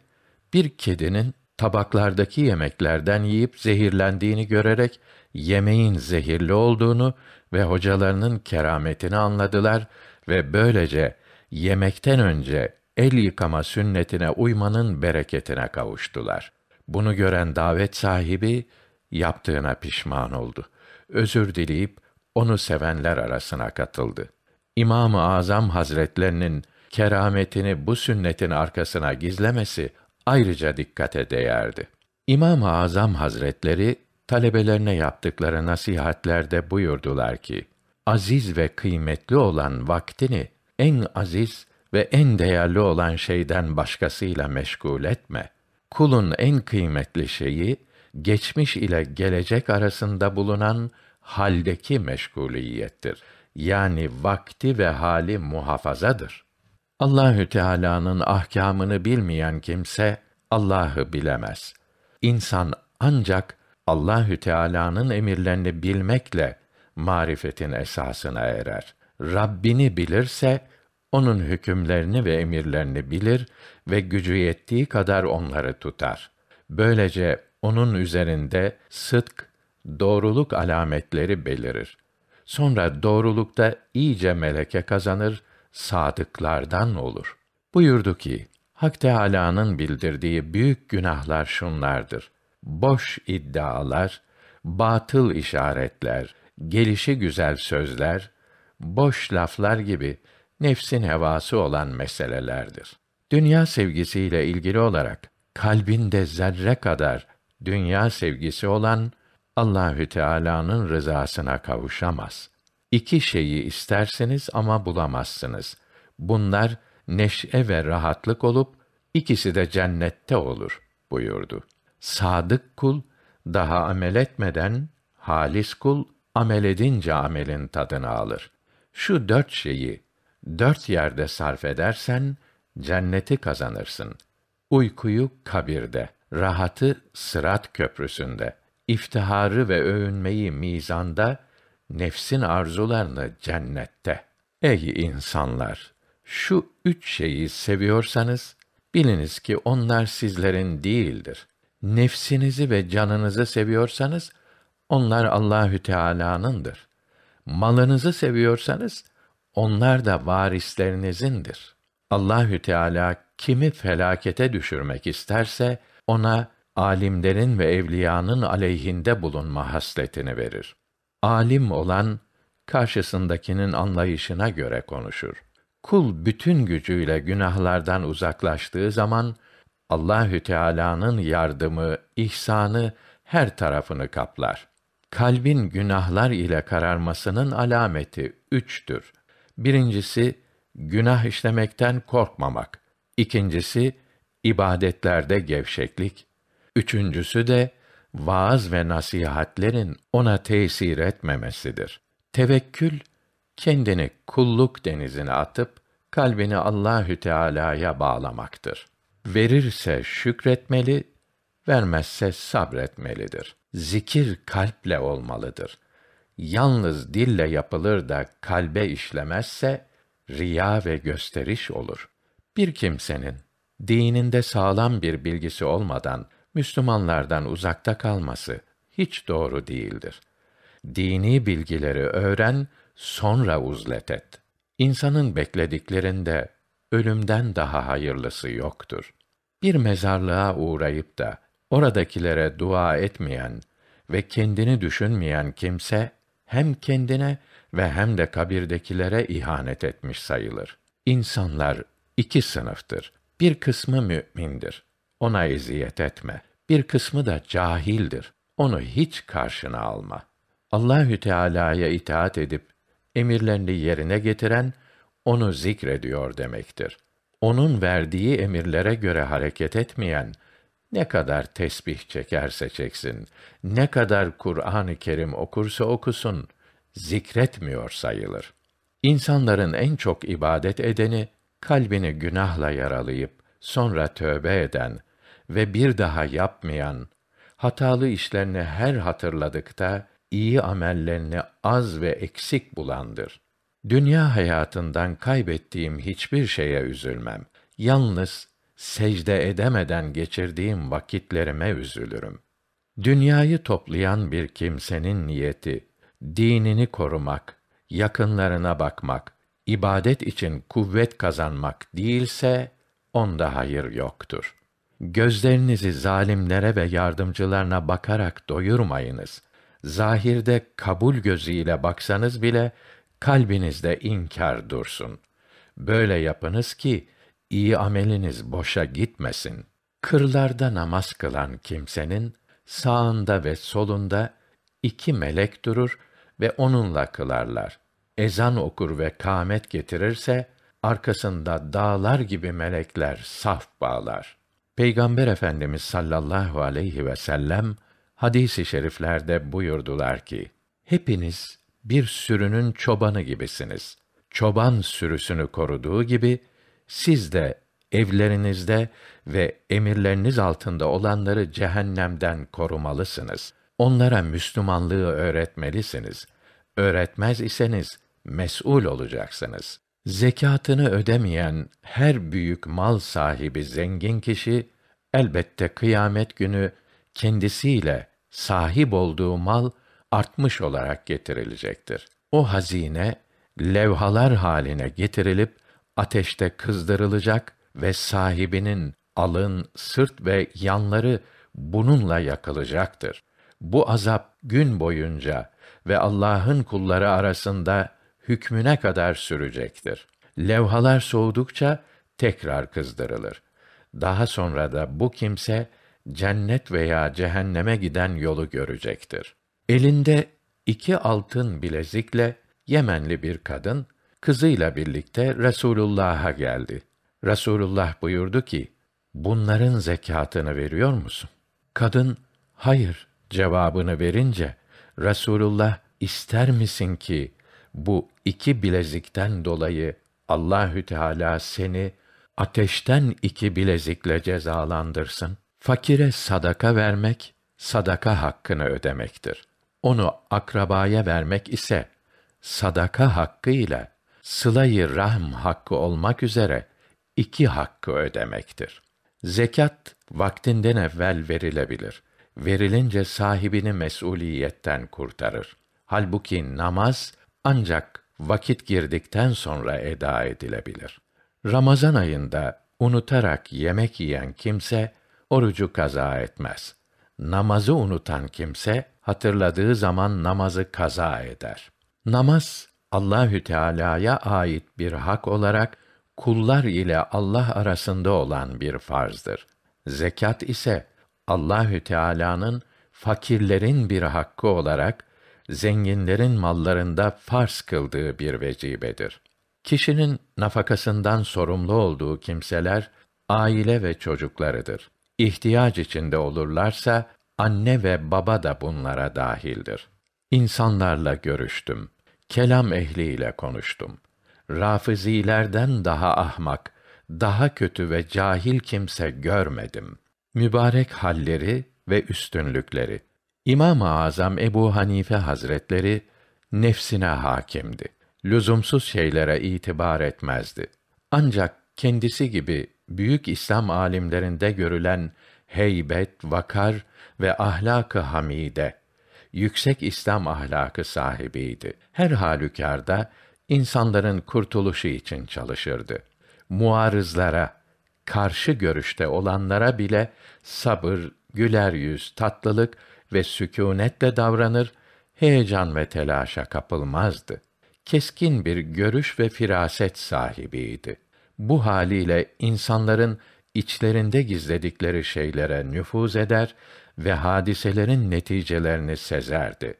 bir kedinin tabaklardaki yemeklerden yiyip zehirlendiğini görerek yemeğin zehirli olduğunu ve hocalarının kerametini anladılar ve böylece yemekten önce el yıkama sünnetine uymanın bereketine kavuştular. Bunu gören davet sahibi yaptığına pişman oldu. Özür dileyip onu sevenler arasına katıldı. İmam-ı Azam Hazretlerinin kerametini bu sünnetin arkasına gizlemesi ayrıca dikkate değerdi. İmam-ı Azam Hazretleri talebelerine yaptıkları nasihatlerde buyurdular ki: Aziz ve kıymetli olan vaktini en aziz ve en değerli olan şeyden başkasıyla meşgul etme. Kulun en kıymetli şeyi geçmiş ile gelecek arasında bulunan haldeki meşguliyettir. Yani vakti ve hali muhafazadır. Allahü Teala'nın ahkamını bilmeyen kimse Allah'ı bilemez. İnsan ancak Allahü Teala'nın emirlerini bilmekle marifetin esasına erer. Rabbini bilirse onun hükümlerini ve emirlerini bilir ve gücü yettiği kadar onları tutar. Böylece onun üzerinde sıdk, doğruluk alametleri belirir. Sonra doğrulukta iyice meleke kazanır, sadıklardan olur. Buyurdu ki, Hak Teâlâ'nın bildirdiği büyük günahlar şunlardır. Boş iddialar, batıl işaretler, gelişi güzel sözler, boş laflar gibi nefsin hevası olan meselelerdir. Dünya sevgisiyle ilgili olarak kalbinde zerre kadar dünya sevgisi olan Allahü Teala'nın rızasına kavuşamaz. İki şeyi istersiniz ama bulamazsınız. Bunlar neşe ve rahatlık olup ikisi de cennette olur buyurdu. Sadık kul daha amel etmeden halis kul amel edince amelin tadını alır. Şu dört şeyi dört yerde sarf edersen cenneti kazanırsın. Uykuyu kabirde, rahatı sırat köprüsünde, iftiharı ve övünmeyi mizanda, nefsin arzularını cennette. Ey insanlar! Şu üç şeyi seviyorsanız, biliniz ki onlar sizlerin değildir. Nefsinizi ve canınızı seviyorsanız, onlar Allahü Teala'nındır malınızı seviyorsanız onlar da varisleriniz'indir. Allahü Teala kimi felakete düşürmek isterse ona alimlerin ve evliyanın aleyhinde bulunma hasletini verir. Alim olan karşısındakinin anlayışına göre konuşur. Kul bütün gücüyle günahlardan uzaklaştığı zaman Allahü Teala'nın yardımı, ihsanı her tarafını kaplar kalbin günahlar ile kararmasının alameti üçtür. Birincisi, günah işlemekten korkmamak. İkincisi, ibadetlerde gevşeklik. Üçüncüsü de, vaaz ve nasihatlerin ona tesir etmemesidir. Tevekkül, kendini kulluk denizine atıp, kalbini Allahü Teala'ya bağlamaktır. Verirse şükretmeli, vermezse sabretmelidir. Zikir kalple olmalıdır. Yalnız dille yapılır da kalbe işlemezse riya ve gösteriş olur. Bir kimsenin dininde sağlam bir bilgisi olmadan Müslümanlardan uzakta kalması hiç doğru değildir. Dini bilgileri öğren, sonra uzlet et. İnsanın beklediklerinde ölümden daha hayırlısı yoktur. Bir mezarlığa uğrayıp da Oradakilere dua etmeyen ve kendini düşünmeyen kimse hem kendine ve hem de kabirdekilere ihanet etmiş sayılır. İnsanlar iki sınıftır. Bir kısmı mümindir. Ona eziyet etme. Bir kısmı da cahildir. Onu hiç karşına alma. Allahü Teala'ya itaat edip emirlerini yerine getiren onu zikrediyor demektir. Onun verdiği emirlere göre hareket etmeyen ne kadar tesbih çekerse çeksin, ne kadar Kur'an-ı Kerim okursa okusun, zikretmiyor sayılır. İnsanların en çok ibadet edeni, kalbini günahla yaralayıp, sonra tövbe eden ve bir daha yapmayan, hatalı işlerini her hatırladıkta, iyi amellerini az ve eksik bulandır. Dünya hayatından kaybettiğim hiçbir şeye üzülmem. Yalnız secde edemeden geçirdiğim vakitlerime üzülürüm. Dünyayı toplayan bir kimsenin niyeti dinini korumak, yakınlarına bakmak, ibadet için kuvvet kazanmak değilse onda hayır yoktur. Gözlerinizi zalimlere ve yardımcılarına bakarak doyurmayınız. Zahirde kabul gözüyle baksanız bile kalbinizde inkar dursun. Böyle yapınız ki iyi ameliniz boşa gitmesin. Kırlarda namaz kılan kimsenin sağında ve solunda iki melek durur ve onunla kılarlar. Ezan okur ve kâmet getirirse arkasında dağlar gibi melekler saf bağlar. Peygamber Efendimiz sallallahu aleyhi ve sellem hadisi i şeriflerde buyurdular ki: Hepiniz bir sürünün çobanı gibisiniz. Çoban sürüsünü koruduğu gibi siz de evlerinizde ve emirleriniz altında olanları cehennemden korumalısınız. Onlara Müslümanlığı öğretmelisiniz. Öğretmez iseniz mesul olacaksınız. Zekatını ödemeyen her büyük mal sahibi zengin kişi elbette kıyamet günü kendisiyle sahip olduğu mal artmış olarak getirilecektir. O hazine levhalar haline getirilip ateşte kızdırılacak ve sahibinin alın, sırt ve yanları bununla yakılacaktır. Bu azap gün boyunca ve Allah'ın kulları arasında hükmüne kadar sürecektir. Levhalar soğudukça tekrar kızdırılır. Daha sonra da bu kimse cennet veya cehenneme giden yolu görecektir. Elinde iki altın bilezikle Yemenli bir kadın kızıyla birlikte Resulullah'a geldi. Resulullah buyurdu ki, bunların zekatını veriyor musun? Kadın, hayır cevabını verince, Resulullah ister misin ki bu iki bilezikten dolayı Allahü Teala seni ateşten iki bilezikle cezalandırsın. Fakire sadaka vermek sadaka hakkını ödemektir. Onu akrabaya vermek ise sadaka hakkıyla sılayı rahm hakkı olmak üzere iki hakkı ödemektir. Zekat vaktinden evvel verilebilir. Verilince sahibini mesuliyetten kurtarır. Halbuki namaz ancak vakit girdikten sonra eda edilebilir. Ramazan ayında unutarak yemek yiyen kimse orucu kaza etmez. Namazı unutan kimse hatırladığı zaman namazı kaza eder. Namaz Allahü Teala'ya ait bir hak olarak kullar ile Allah arasında olan bir farzdır. Zekat ise Allahü Teala'nın fakirlerin bir hakkı olarak zenginlerin mallarında farz kıldığı bir vecibedir. Kişinin nafakasından sorumlu olduğu kimseler aile ve çocuklarıdır. İhtiyaç içinde olurlarsa anne ve baba da bunlara dahildir. İnsanlarla görüştüm kelam ehliyle konuştum. Rafizilerden daha ahmak, daha kötü ve cahil kimse görmedim. Mübarek halleri ve üstünlükleri. İmam-ı Azam Ebu Hanife Hazretleri nefsine hakimdi. Lüzumsuz şeylere itibar etmezdi. Ancak kendisi gibi büyük İslam alimlerinde görülen heybet, vakar ve ahlakı hamide yüksek İslam ahlakı sahibiydi. Her halükarda insanların kurtuluşu için çalışırdı. Muarızlara, karşı görüşte olanlara bile sabır, güler yüz, tatlılık ve sükûnetle davranır, heyecan ve telaşa kapılmazdı. Keskin bir görüş ve firaset sahibiydi. Bu haliyle insanların içlerinde gizledikleri şeylere nüfuz eder ve hadiselerin neticelerini sezerdi.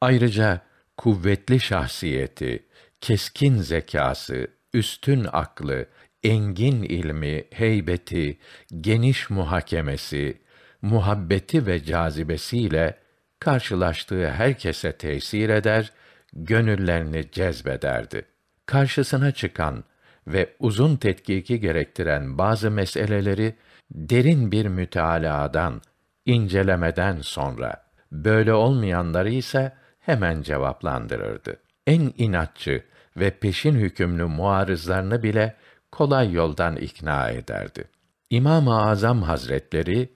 Ayrıca kuvvetli şahsiyeti, keskin zekası, üstün aklı, engin ilmi, heybeti, geniş muhakemesi, muhabbeti ve cazibesiyle karşılaştığı herkese tesir eder, gönüllerini cezbederdi. Karşısına çıkan ve uzun tetkiki gerektiren bazı meseleleri derin bir mütalaa'dan incelemeden sonra, böyle olmayanları ise hemen cevaplandırırdı. En inatçı ve peşin hükümlü muarızlarını bile kolay yoldan ikna ederdi. İmam-ı Azam Hazretleri,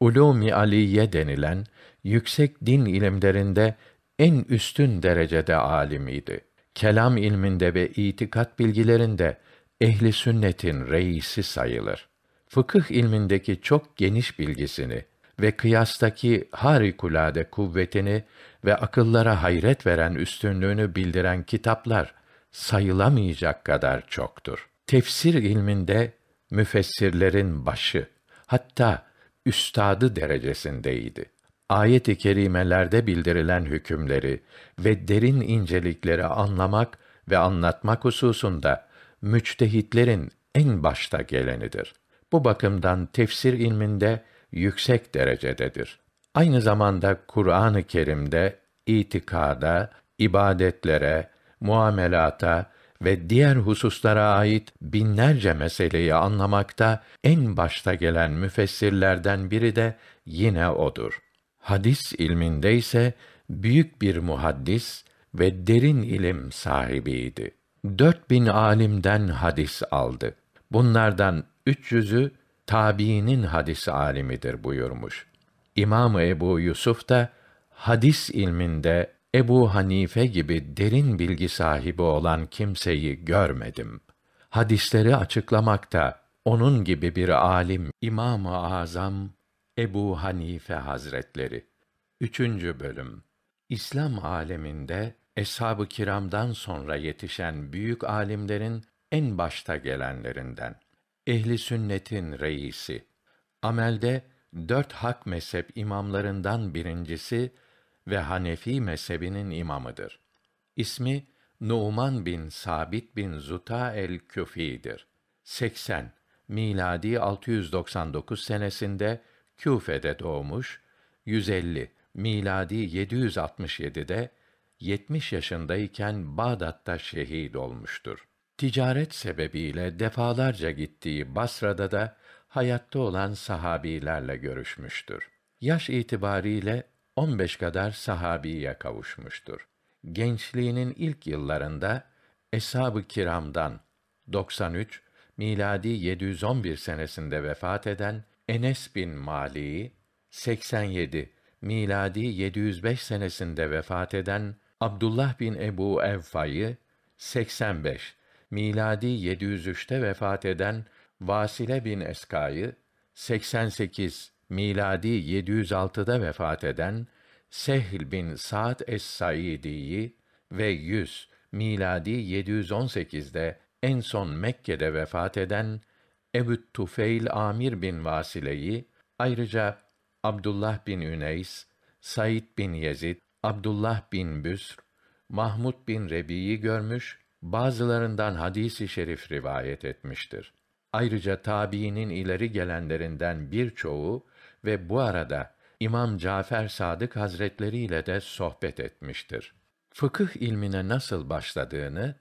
Ulûm-i Aliye denilen yüksek din ilimlerinde en üstün derecede alimiydi. Kelam ilminde ve itikat bilgilerinde ehli sünnetin reisi sayılır. Fıkıh ilmindeki çok geniş bilgisini ve kıyastaki harikulade kuvvetini ve akıllara hayret veren üstünlüğünü bildiren kitaplar sayılamayacak kadar çoktur. Tefsir ilminde müfessirlerin başı hatta üstadı derecesindeydi. Ayet-i kerimelerde bildirilen hükümleri ve derin incelikleri anlamak ve anlatmak hususunda müçtehitlerin en başta gelenidir. Bu bakımdan tefsir ilminde yüksek derecededir. Aynı zamanda Kur'an-ı Kerim'de itikada, ibadetlere, muamelata ve diğer hususlara ait binlerce meseleyi anlamakta en başta gelen müfessirlerden biri de yine odur. Hadis ilminde ise büyük bir muhaddis ve derin ilim sahibiydi. Dört bin alimden hadis aldı. Bunlardan üç yüzü tabiinin hadis alimidir buyurmuş. İmam Ebu Yusuf da hadis ilminde Ebu Hanife gibi derin bilgi sahibi olan kimseyi görmedim. Hadisleri açıklamakta onun gibi bir alim İmam-ı Azam Ebu Hanife Hazretleri. Üçüncü bölüm. İslam aleminde eshab-ı kiramdan sonra yetişen büyük alimlerin en başta gelenlerinden ehli sünnetin reisi. Amelde dört hak mezhep imamlarından birincisi ve Hanefi mezhebinin imamıdır. İsmi Numan bin Sabit bin Zuta el-Küfi'dir. 80 miladi 699 senesinde Küfe'de doğmuş, 150 miladi 767'de 70 yaşındayken Bağdat'ta şehit olmuştur ticaret sebebiyle defalarca gittiği Basra'da da hayatta olan sahabilerle görüşmüştür. Yaş itibariyle 15 kadar sahabiye kavuşmuştur. Gençliğinin ilk yıllarında Eshab-ı Kiram'dan 93 miladi 711 senesinde vefat eden Enes bin Mali'yi 87 miladi 705 senesinde vefat eden Abdullah bin Ebu Evfa'yı 85 miladi 703'te vefat eden Vasile bin Eska'yı, 88 miladi 706'da vefat eden Sehl bin Sa'd es-Saidi'yi ve 100 miladi 718'de en son Mekke'de vefat eden Ebu Tufeil Amir bin Vasile'yi, ayrıca Abdullah bin Üneys, Said bin Yezid, Abdullah bin Büsr, Mahmud bin Rebi'yi görmüş bazılarından hadisi şerif rivayet etmiştir. Ayrıca tabiinin ileri gelenlerinden birçoğu ve bu arada İmam Cafer Sadık Hazretleri ile de sohbet etmiştir. Fıkıh ilmine nasıl başladığını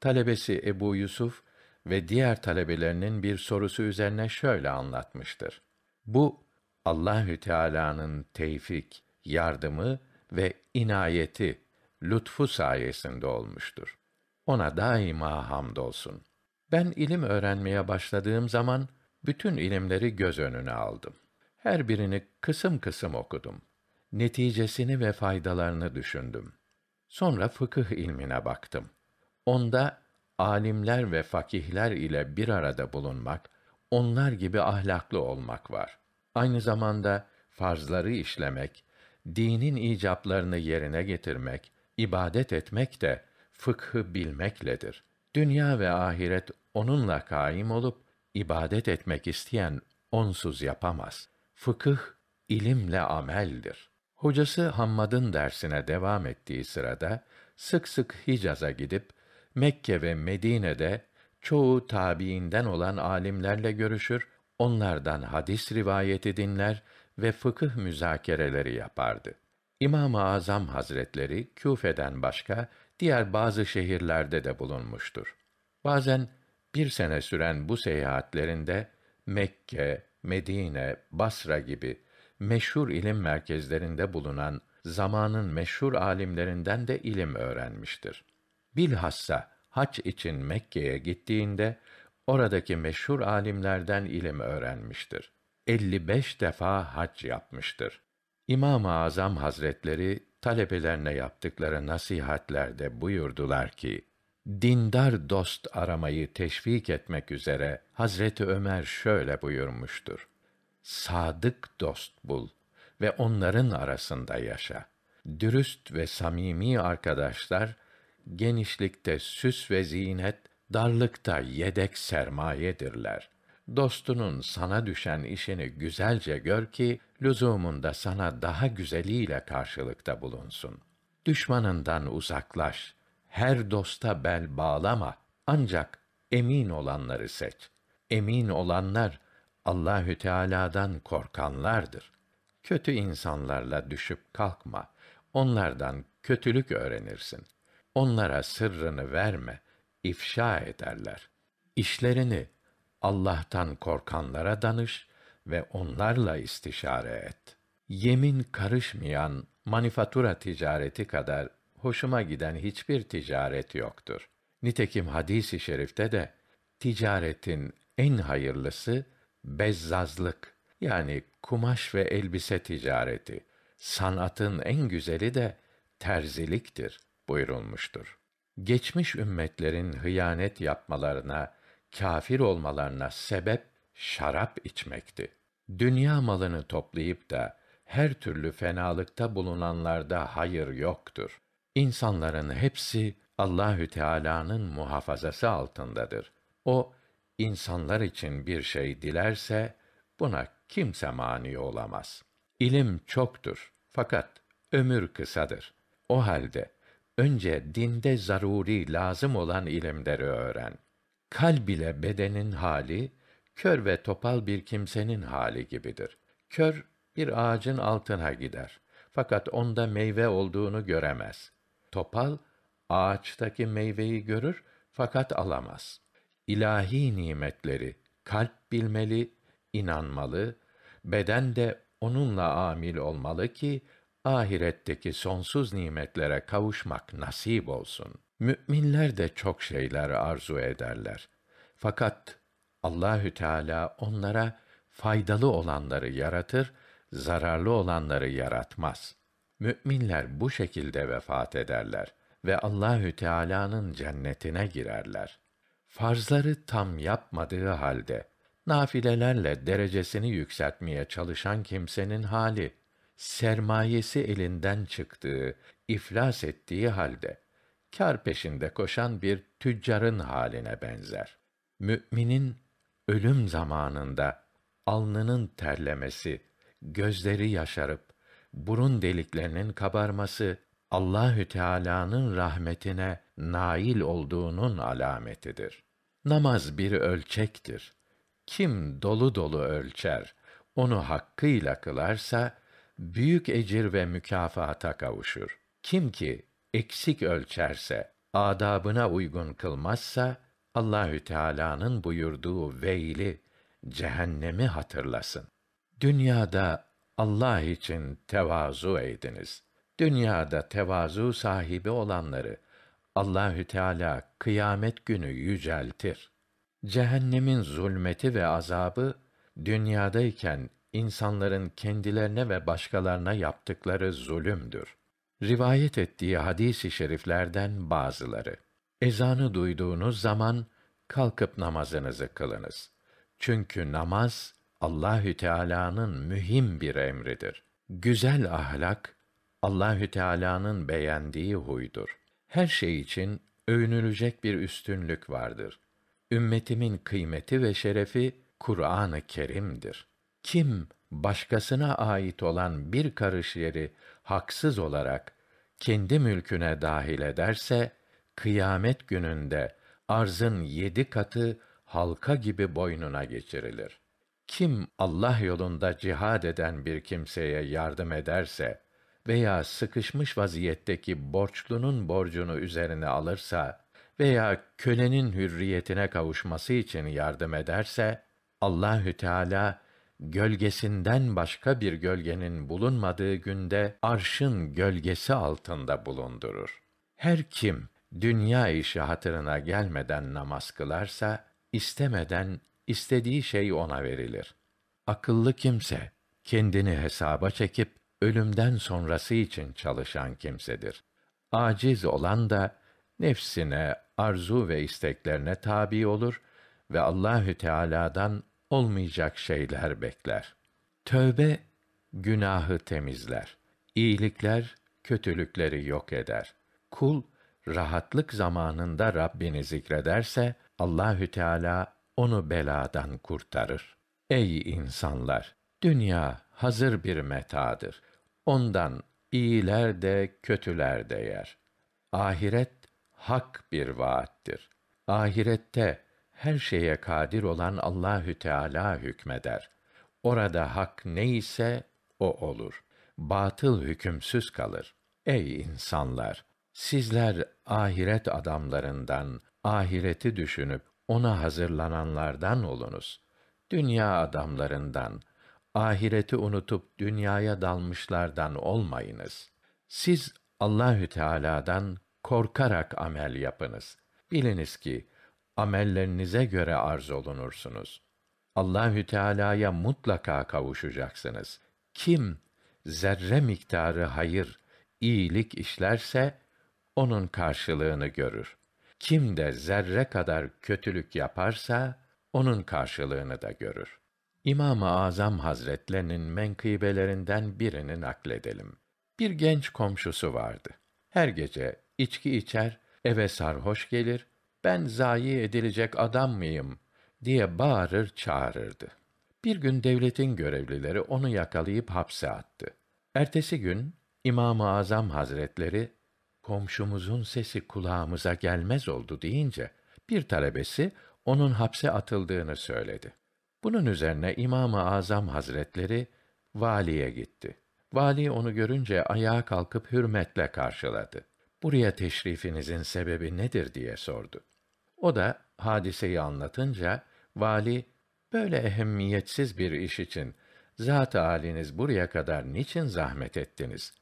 talebesi Ebu Yusuf ve diğer talebelerinin bir sorusu üzerine şöyle anlatmıştır. Bu Allahü Teala'nın tevfik, yardımı ve inayeti, lütfu sayesinde olmuştur. Ona daima hamdolsun. Ben ilim öğrenmeye başladığım zaman bütün ilimleri göz önüne aldım. Her birini kısım kısım okudum. Neticesini ve faydalarını düşündüm. Sonra fıkıh ilmine baktım. Onda alimler ve fakihler ile bir arada bulunmak, onlar gibi ahlaklı olmak var. Aynı zamanda farzları işlemek, dinin icaplarını yerine getirmek, ibadet etmek de fıkhı bilmekledir. Dünya ve ahiret onunla kaim olup ibadet etmek isteyen onsuz yapamaz. Fıkıh ilimle ameldir. Hocası Hammad'ın dersine devam ettiği sırada sık sık Hicaz'a gidip Mekke ve Medine'de çoğu tabiinden olan alimlerle görüşür, onlardan hadis rivayeti dinler ve fıkıh müzakereleri yapardı. İmam-ı Azam Hazretleri Küfe'den başka diğer bazı şehirlerde de bulunmuştur. Bazen bir sene süren bu seyahatlerinde Mekke, Medine, Basra gibi meşhur ilim merkezlerinde bulunan zamanın meşhur alimlerinden de ilim öğrenmiştir. Bilhassa haç için Mekke'ye gittiğinde oradaki meşhur alimlerden ilim öğrenmiştir. 55 defa hac yapmıştır. İmam-ı Azam Hazretleri talebelerine yaptıkları nasihatlerde buyurdular ki, dindar dost aramayı teşvik etmek üzere Hazreti Ömer şöyle buyurmuştur. Sadık dost bul ve onların arasında yaşa. Dürüst ve samimi arkadaşlar, genişlikte süs ve zinet, darlıkta yedek sermayedirler.'' dostunun sana düşen işini güzelce gör ki, lüzumunda sana daha güzeliyle karşılıkta bulunsun. Düşmanından uzaklaş, her dosta bel bağlama, ancak emin olanları seç. Emin olanlar, Allahü Teala'dan korkanlardır. Kötü insanlarla düşüp kalkma. Onlardan kötülük öğrenirsin. Onlara sırrını verme, ifşa ederler. İşlerini Allah'tan korkanlara danış ve onlarla istişare et. Yemin karışmayan manifatura ticareti kadar hoşuma giden hiçbir ticaret yoktur. Nitekim hadis-i şerifte de ticaretin en hayırlısı bezzazlık yani kumaş ve elbise ticareti. Sanatın en güzeli de terziliktir buyurulmuştur. Geçmiş ümmetlerin hıyanet yapmalarına Kafir olmalarına sebep şarap içmekti. Dünya malını toplayıp da her türlü fenalıkta bulunanlarda hayır yoktur. İnsanların hepsi Allahü Teala'nın muhafazası altındadır. O insanlar için bir şey dilerse buna kimse mani olamaz. İlim çoktur fakat ömür kısadır. O halde önce dinde zaruri lazım olan ilimleri öğren. Kalb ile bedenin hali kör ve topal bir kimsenin hali gibidir. Kör bir ağacın altına gider fakat onda meyve olduğunu göremez. Topal ağaçtaki meyveyi görür fakat alamaz. İlahi nimetleri kalp bilmeli, inanmalı, beden de onunla amil olmalı ki ahiretteki sonsuz nimetlere kavuşmak nasip olsun.'' Müminler de çok şeyler arzu ederler. Fakat Allahü Teala onlara faydalı olanları yaratır, zararlı olanları yaratmaz. Müminler bu şekilde vefat ederler ve Allahü Teala'nın cennetine girerler. Farzları tam yapmadığı halde nafilelerle derecesini yükseltmeye çalışan kimsenin hali sermayesi elinden çıktığı, iflas ettiği halde kar peşinde koşan bir tüccarın haline benzer. Müminin ölüm zamanında alnının terlemesi, gözleri yaşarıp burun deliklerinin kabarması Allahü Teala'nın rahmetine nail olduğunun alametidir. Namaz bir ölçektir. Kim dolu dolu ölçer, onu hakkıyla kılarsa büyük ecir ve mükafata kavuşur. Kim ki eksik ölçerse, adabına uygun kılmazsa Allahü Teala'nın buyurduğu veili cehennemi hatırlasın. Dünyada Allah için tevazu ediniz. Dünyada tevazu sahibi olanları Allahü Teala kıyamet günü yüceltir. Cehennemin zulmeti ve azabı dünyadayken insanların kendilerine ve başkalarına yaptıkları zulümdür rivayet ettiği hadis-i şeriflerden bazıları. Ezanı duyduğunuz zaman kalkıp namazınızı kılınız. Çünkü namaz Allahü Teala'nın mühim bir emridir. Güzel ahlak Allahü Teala'nın beğendiği huydur. Her şey için övünülecek bir üstünlük vardır. Ümmetimin kıymeti ve şerefi Kur'an-ı Kerim'dir. Kim başkasına ait olan bir karış yeri haksız olarak kendi mülküne dahil ederse kıyamet gününde arzın yedi katı halka gibi boynuna geçirilir. Kim Allah yolunda cihad eden bir kimseye yardım ederse veya sıkışmış vaziyetteki borçlunun borcunu üzerine alırsa veya kölenin hürriyetine kavuşması için yardım ederse Allahü Teala gölgesinden başka bir gölgenin bulunmadığı günde arşın gölgesi altında bulundurur. Her kim dünya işi hatırına gelmeden namaz kılarsa istemeden istediği şey ona verilir. Akıllı kimse kendini hesaba çekip ölümden sonrası için çalışan kimsedir. Aciz olan da nefsine, arzu ve isteklerine tabi olur ve Allahü Teala'dan olmayacak şeyler bekler. Tövbe günahı temizler. İyilikler kötülükleri yok eder. Kul rahatlık zamanında Rabbini zikrederse Allahü Teala onu beladan kurtarır. Ey insanlar, dünya hazır bir metadır. Ondan iyiler de kötüler de yer. Ahiret hak bir vaattir. Ahirette her şeye kadir olan Allahü Teala hükmeder. Orada hak neyse o olur. Batıl hükümsüz kalır. Ey insanlar, sizler ahiret adamlarından, ahireti düşünüp ona hazırlananlardan olunuz. Dünya adamlarından, ahireti unutup dünyaya dalmışlardan olmayınız. Siz Allahü Teala'dan korkarak amel yapınız. Biliniz ki amellerinize göre arz olunursunuz. Allahü Teala'ya mutlaka kavuşacaksınız. Kim zerre miktarı hayır, iyilik işlerse onun karşılığını görür. Kim de zerre kadar kötülük yaparsa onun karşılığını da görür. İmam-ı Azam Hazretlerinin menkıbelerinden birini nakledelim. Bir genç komşusu vardı. Her gece içki içer, eve sarhoş gelir, ben zayi edilecek adam mıyım diye bağırır çağırırdı. Bir gün devletin görevlileri onu yakalayıp hapse attı. Ertesi gün İmam-ı Azam Hazretleri komşumuzun sesi kulağımıza gelmez oldu deyince bir talebesi onun hapse atıldığını söyledi. Bunun üzerine İmam-ı Azam Hazretleri valiye gitti. Vali onu görünce ayağa kalkıp hürmetle karşıladı. Buraya teşrifinizin sebebi nedir diye sordu. O da hadiseyi anlatınca vali böyle ehemmiyetsiz bir iş için zat haliniz buraya kadar niçin zahmet ettiniz?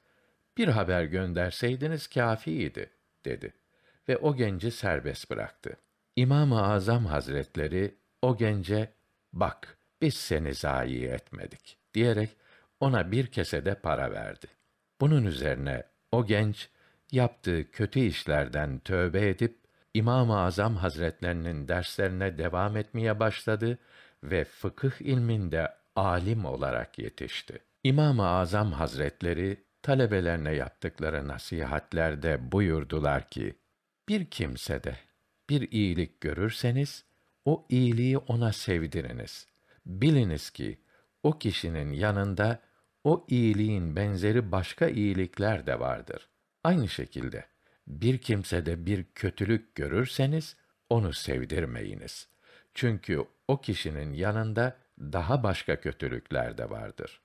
Bir haber gönderseydiniz kâfiydi dedi ve o genci serbest bıraktı. İmam-ı Azam Hazretleri o gence bak biz seni zayi etmedik diyerek ona bir kese de para verdi. Bunun üzerine o genç yaptığı kötü işlerden tövbe edip İmam-ı Azam Hazretlerinin derslerine devam etmeye başladı ve fıkıh ilminde alim olarak yetişti. İmam-ı Azam Hazretleri talebelerine yaptıkları nasihatlerde buyurdular ki: Bir kimse de bir iyilik görürseniz o iyiliği ona sevdiriniz. Biliniz ki o kişinin yanında o iyiliğin benzeri başka iyilikler de vardır. Aynı şekilde bir kimsede bir kötülük görürseniz onu sevdirmeyiniz. Çünkü o kişinin yanında daha başka kötülükler de vardır.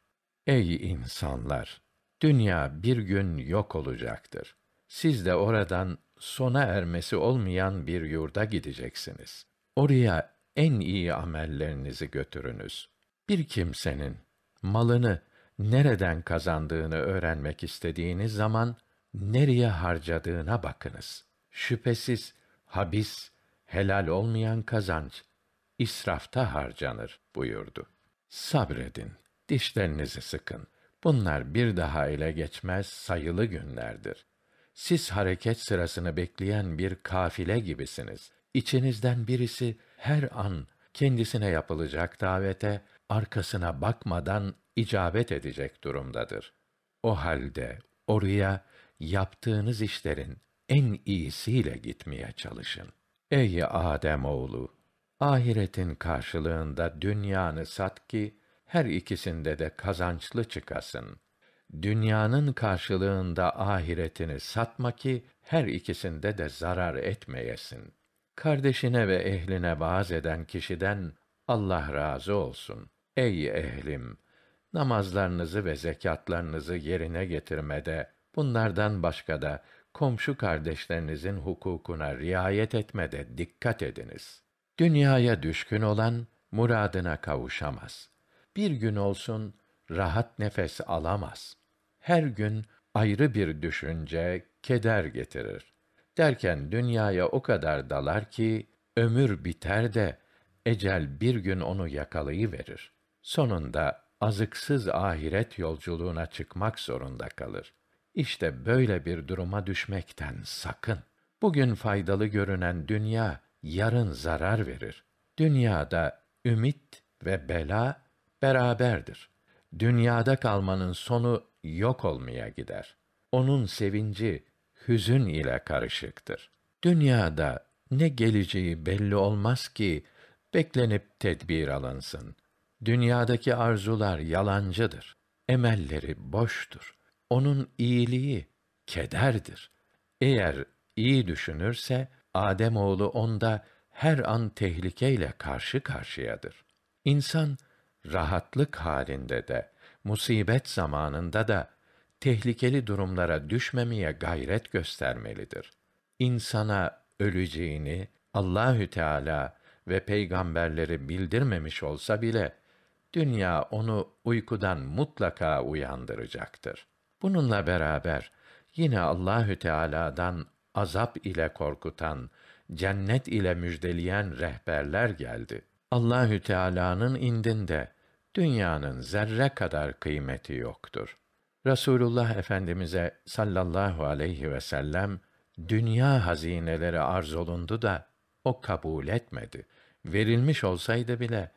Ey insanlar! Dünya bir gün yok olacaktır. Siz de oradan sona ermesi olmayan bir yurda gideceksiniz. Oraya en iyi amellerinizi götürünüz. Bir kimsenin malını nereden kazandığını öğrenmek istediğiniz zaman nereye harcadığına bakınız. Şüphesiz habis, helal olmayan kazanç, israfta harcanır buyurdu. Sabredin, dişlerinizi sıkın. Bunlar bir daha ele geçmez sayılı günlerdir. Siz hareket sırasını bekleyen bir kafile gibisiniz. İçinizden birisi her an kendisine yapılacak davete arkasına bakmadan icabet edecek durumdadır. O halde oraya yaptığınız işlerin en iyisiyle gitmeye çalışın. Ey Adem oğlu, ahiretin karşılığında dünyanı sat ki her ikisinde de kazançlı çıkasın. Dünyanın karşılığında ahiretini satma ki her ikisinde de zarar etmeyesin. Kardeşine ve ehline vaaz eden kişiden Allah razı olsun. Ey ehlim, namazlarınızı ve zekatlarınızı yerine getirmede Bunlardan başka da komşu kardeşlerinizin hukukuna riayet etmede dikkat ediniz. Dünyaya düşkün olan muradına kavuşamaz. Bir gün olsun rahat nefes alamaz. Her gün ayrı bir düşünce, keder getirir. Derken dünyaya o kadar dalar ki ömür biter de ecel bir gün onu yakalayı verir. Sonunda azıksız ahiret yolculuğuna çıkmak zorunda kalır. İşte böyle bir duruma düşmekten sakın. Bugün faydalı görünen dünya yarın zarar verir. Dünyada ümit ve bela beraberdir. Dünyada kalmanın sonu yok olmaya gider. Onun sevinci hüzün ile karışıktır. Dünyada ne geleceği belli olmaz ki beklenip tedbir alınsın. Dünyadaki arzular yalancıdır. Emelleri boştur onun iyiliği kederdir. Eğer iyi düşünürse Adem oğlu onda her an tehlikeyle karşı karşıyadır. İnsan rahatlık halinde de musibet zamanında da tehlikeli durumlara düşmemeye gayret göstermelidir. İnsana öleceğini Allahü Teala ve peygamberleri bildirmemiş olsa bile dünya onu uykudan mutlaka uyandıracaktır. Bununla beraber yine Allahü Teala'dan azap ile korkutan, cennet ile müjdeleyen rehberler geldi. Allahü Teala'nın indinde dünyanın zerre kadar kıymeti yoktur. Rasulullah Efendimize sallallahu aleyhi ve sellem dünya hazineleri arz olundu da o kabul etmedi. Verilmiş olsaydı bile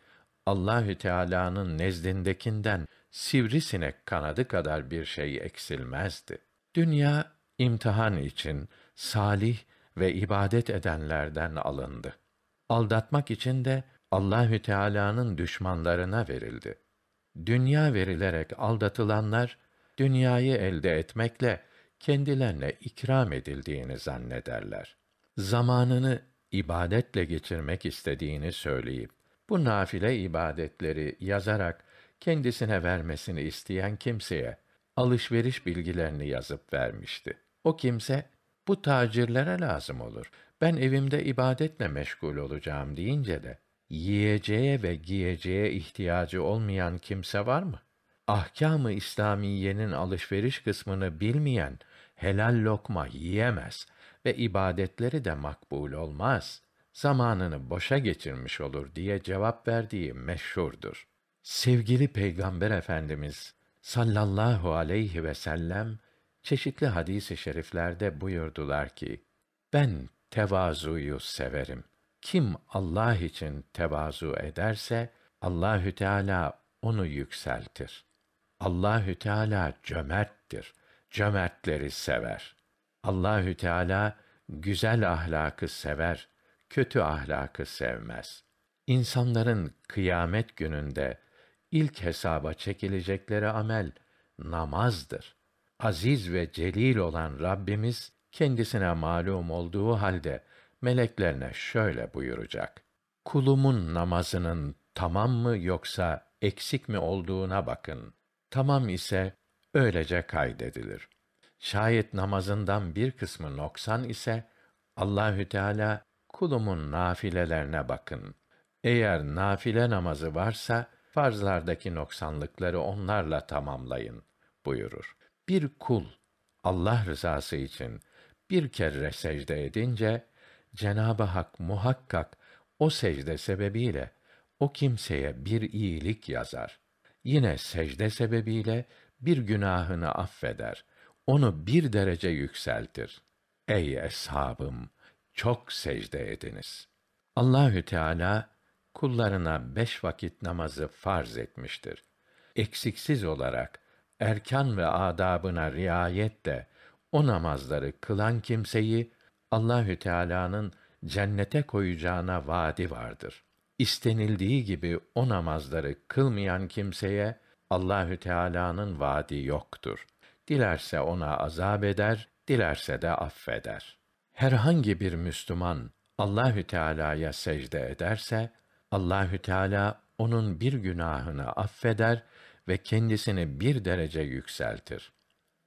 Allahü Teala'nın nezdindekinden sivrisinek kanadı kadar bir şey eksilmezdi. Dünya imtihan için salih ve ibadet edenlerden alındı. Aldatmak için de Allahü Teala'nın düşmanlarına verildi. Dünya verilerek aldatılanlar dünyayı elde etmekle kendilerine ikram edildiğini zannederler. Zamanını ibadetle geçirmek istediğini söyleyip bu nafile ibadetleri yazarak kendisine vermesini isteyen kimseye alışveriş bilgilerini yazıp vermişti. O kimse bu tacirlere lazım olur. Ben evimde ibadetle meşgul olacağım deyince de yiyeceğe ve giyeceğe ihtiyacı olmayan kimse var mı? Ahkamı İslamiyenin alışveriş kısmını bilmeyen helal lokma yiyemez ve ibadetleri de makbul olmaz. Zamanını boşa geçirmiş olur diye cevap verdiği meşhurdur sevgili Peygamber Efendimiz sallallahu aleyhi ve sellem çeşitli hadis-i şeriflerde buyurdular ki: Ben tevazuyu severim. Kim Allah için tevazu ederse Allahü Teala onu yükseltir. Allahü Teala cömerttir. Cömertleri sever. Allahü Teala güzel ahlakı sever, kötü ahlakı sevmez. İnsanların kıyamet gününde ilk hesaba çekilecekleri amel namazdır. Aziz ve celil olan Rabbimiz kendisine malum olduğu halde meleklerine şöyle buyuracak: Kulumun namazının tamam mı yoksa eksik mi olduğuna bakın. Tamam ise öylece kaydedilir. Şayet namazından bir kısmı noksan ise Allahü Teala kulumun nafilelerine bakın. Eğer nafile namazı varsa farzlardaki noksanlıkları onlarla tamamlayın buyurur. Bir kul Allah rızası için bir kere secde edince ı Hak muhakkak o secde sebebiyle o kimseye bir iyilik yazar. Yine secde sebebiyle bir günahını affeder. Onu bir derece yükseltir. Ey eshabım, çok secde ediniz. Allahü Teala kullarına beş vakit namazı farz etmiştir. Eksiksiz olarak erkan ve adabına riayet de o namazları kılan kimseyi Allahü Teala'nın cennete koyacağına vaadi vardır. İstenildiği gibi o namazları kılmayan kimseye Allahü Teala'nın vaadi yoktur. Dilerse ona azab eder, dilerse de affeder. Herhangi bir Müslüman Allahü Teala'ya secde ederse Allahü Teala onun bir günahını affeder ve kendisini bir derece yükseltir.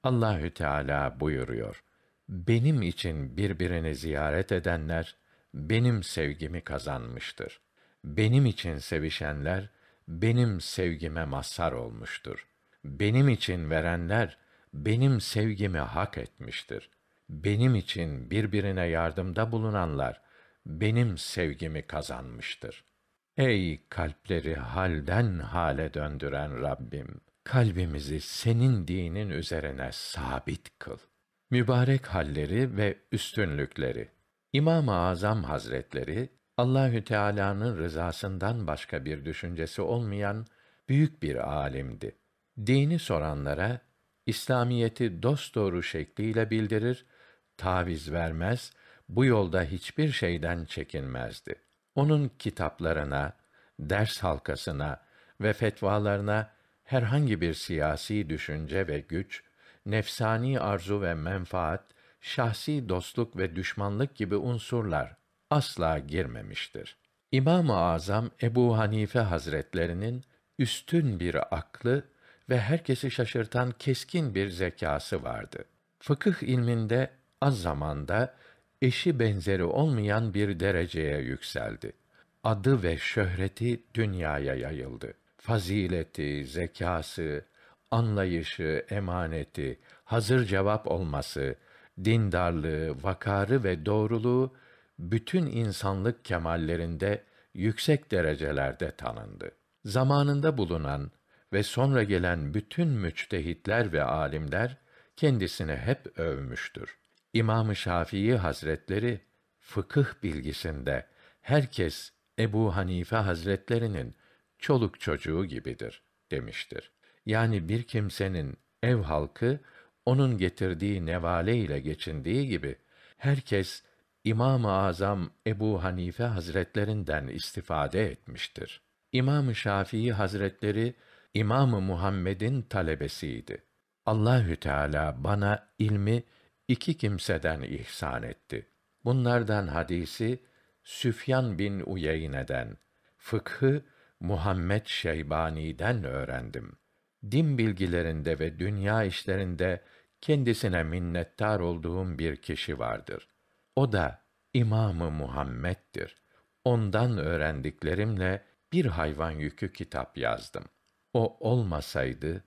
Allahü Teala buyuruyor: Benim için birbirini ziyaret edenler benim sevgimi kazanmıştır. Benim için sevişenler benim sevgime mazhar olmuştur. Benim için verenler benim sevgimi hak etmiştir. Benim için birbirine yardımda bulunanlar benim sevgimi kazanmıştır.'' Ey kalpleri halden hale döndüren Rabbim, kalbimizi senin dinin üzerine sabit kıl. Mübarek halleri ve üstünlükleri. İmam-ı Azam Hazretleri Allahü Teala'nın rızasından başka bir düşüncesi olmayan büyük bir alimdi. Dini soranlara İslamiyeti dosdoğru şekliyle bildirir, taviz vermez, bu yolda hiçbir şeyden çekinmezdi onun kitaplarına, ders halkasına ve fetvalarına herhangi bir siyasi düşünce ve güç, nefsani arzu ve menfaat, şahsi dostluk ve düşmanlık gibi unsurlar asla girmemiştir. İmam-ı Azam Ebu Hanife Hazretlerinin üstün bir aklı ve herkesi şaşırtan keskin bir zekası vardı. Fıkıh ilminde az zamanda eşi benzeri olmayan bir dereceye yükseldi. Adı ve şöhreti dünyaya yayıldı. Fazileti, zekası, anlayışı, emaneti, hazır cevap olması, dindarlığı, vakarı ve doğruluğu bütün insanlık kemallerinde yüksek derecelerde tanındı. Zamanında bulunan ve sonra gelen bütün müçtehitler ve alimler kendisini hep övmüştür i̇mam Şafii Hazretleri fıkıh bilgisinde herkes Ebu Hanife Hazretlerinin çoluk çocuğu gibidir demiştir. Yani bir kimsenin ev halkı onun getirdiği nevale ile geçindiği gibi herkes İmam-ı Azam Ebu Hanife Hazretlerinden istifade etmiştir. i̇mam Şafii Hazretleri i̇mam Muhammed'in talebesiydi. Allahü Teala bana ilmi iki kimseden ihsan etti. Bunlardan hadisi Süfyan bin Uyeyne'den, fıkhı Muhammed Şeybani'den öğrendim. Din bilgilerinde ve dünya işlerinde kendisine minnettar olduğum bir kişi vardır. O da İmamı Muhammed'dir. Ondan öğrendiklerimle bir hayvan yükü kitap yazdım. O olmasaydı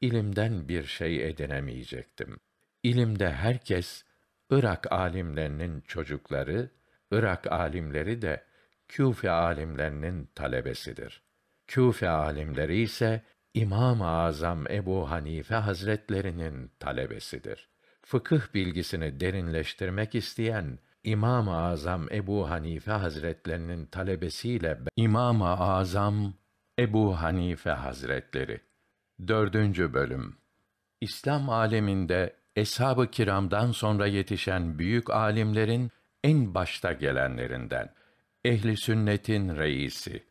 ilimden bir şey edinemeyecektim. İlimde herkes Irak alimlerinin çocukları, Irak alimleri de Küfe alimlerinin talebesidir. Küfe alimleri ise İmam-ı Azam Ebu Hanife Hazretlerinin talebesidir. Fıkıh bilgisini derinleştirmek isteyen İmam-ı Azam Ebu Hanife Hazretlerinin talebesiyle İmam-ı Azam Ebu Hanife Hazretleri 4. bölüm İslam aleminde Eshab-ı kiramdan sonra yetişen büyük alimlerin en başta gelenlerinden, ehli sünnetin reisi,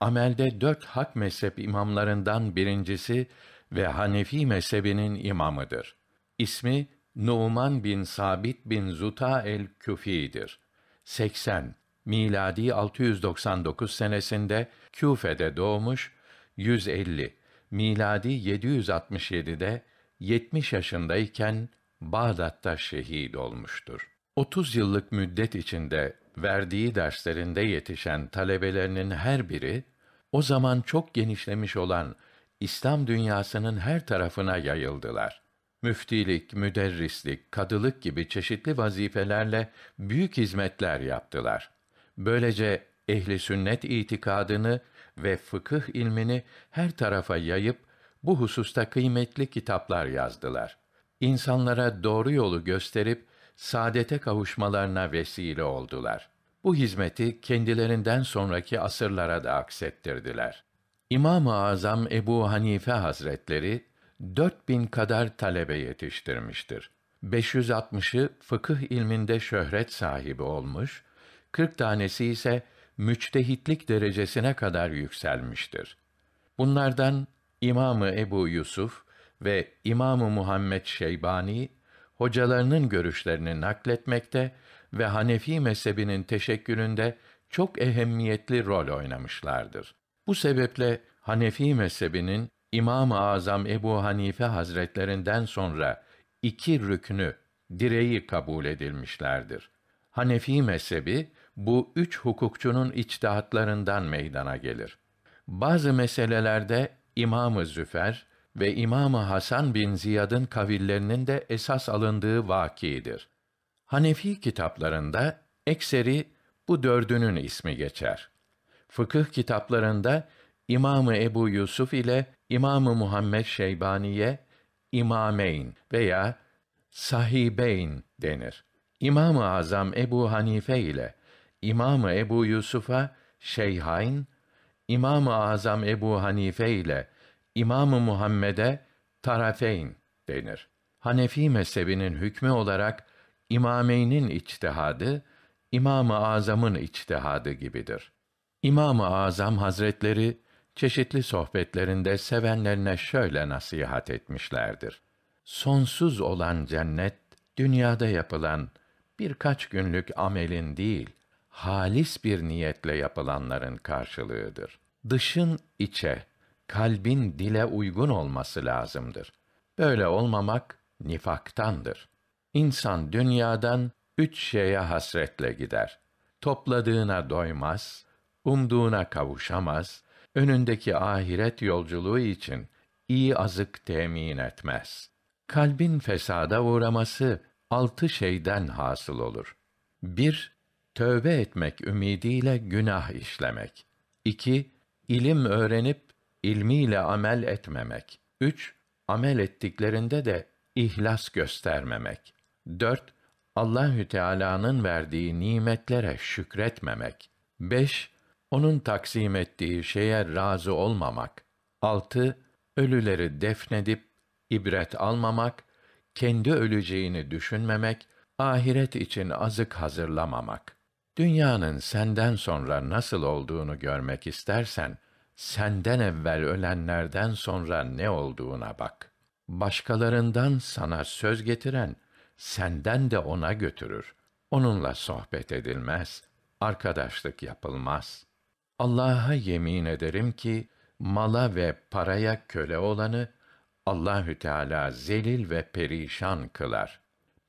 amelde dört hak mezhep imamlarından birincisi ve Hanefi mezhebinin imamıdır. İsmi Numan bin Sabit bin Zuta el-Küfi'dir. 80 miladi 699 senesinde Küfe'de doğmuş, 150 miladi 767'de 70 yaşındayken Bağdat'ta şehit olmuştur. 30 yıllık müddet içinde verdiği derslerinde yetişen talebelerinin her biri o zaman çok genişlemiş olan İslam dünyasının her tarafına yayıldılar. Müftilik, müderrislik, kadılık gibi çeşitli vazifelerle büyük hizmetler yaptılar. Böylece ehli sünnet itikadını ve fıkıh ilmini her tarafa yayıp bu hususta kıymetli kitaplar yazdılar. İnsanlara doğru yolu gösterip saadete kavuşmalarına vesile oldular. Bu hizmeti kendilerinden sonraki asırlara da aksettirdiler. İmam-ı Azam Ebu Hanife Hazretleri 4000 kadar talebe yetiştirmiştir. 560'ı fıkıh ilminde şöhret sahibi olmuş, 40 tanesi ise müçtehitlik derecesine kadar yükselmiştir. Bunlardan İmamı Ebu Yusuf ve İmamı Muhammed Şeybani hocalarının görüşlerini nakletmekte ve Hanefi mezhebinin teşekkülünde çok ehemmiyetli rol oynamışlardır. Bu sebeple Hanefi mezhebinin İmam-ı Azam Ebu Hanife Hazretlerinden sonra iki rüknü, direği kabul edilmişlerdir. Hanefi mezhebi bu üç hukukçunun içtihatlarından meydana gelir. Bazı meselelerde İmam-ı Züfer ve İmam-ı Hasan bin Ziyad'ın kavillerinin de esas alındığı vakidir. Hanefi kitaplarında ekseri bu dördünün ismi geçer. Fıkıh kitaplarında İmamı Ebu Yusuf ile İmamı Muhammed Şeybani'ye İmameyn veya Sahibeyn denir. İmam-ı Azam Ebu Hanife ile İmam-ı Ebu Yusuf'a Şeyhain İmam-ı Azam Ebu Hanife ile İmam-ı Muhammed'e tarafeyn denir. Hanefi mezhebinin hükmü olarak İmameynin içtihadı, İmam-ı Azam'ın içtihadı gibidir. İmam-ı Azam Hazretleri çeşitli sohbetlerinde sevenlerine şöyle nasihat etmişlerdir. Sonsuz olan cennet dünyada yapılan birkaç günlük amelin değil, halis bir niyetle yapılanların karşılığıdır. Dışın içe, kalbin dile uygun olması lazımdır. Böyle olmamak nifaktandır. İnsan dünyadan üç şeye hasretle gider. Topladığına doymaz, umduğuna kavuşamaz, önündeki ahiret yolculuğu için iyi azık temin etmez. Kalbin fesada uğraması altı şeyden hasıl olur. 1- tövbe etmek ümidiyle günah işlemek. 2. İlim öğrenip ilmiyle amel etmemek. 3. Amel ettiklerinde de ihlas göstermemek. 4. Allahü Teala'nın verdiği nimetlere şükretmemek. 5. Onun taksim ettiği şeye razı olmamak. 6. Ölüleri defnedip ibret almamak, kendi öleceğini düşünmemek, ahiret için azık hazırlamamak. Dünyanın senden sonra nasıl olduğunu görmek istersen, senden evvel ölenlerden sonra ne olduğuna bak. Başkalarından sana söz getiren, senden de ona götürür. Onunla sohbet edilmez, arkadaşlık yapılmaz. Allah'a yemin ederim ki, mala ve paraya köle olanı, Allahü Teala zelil ve perişan kılar.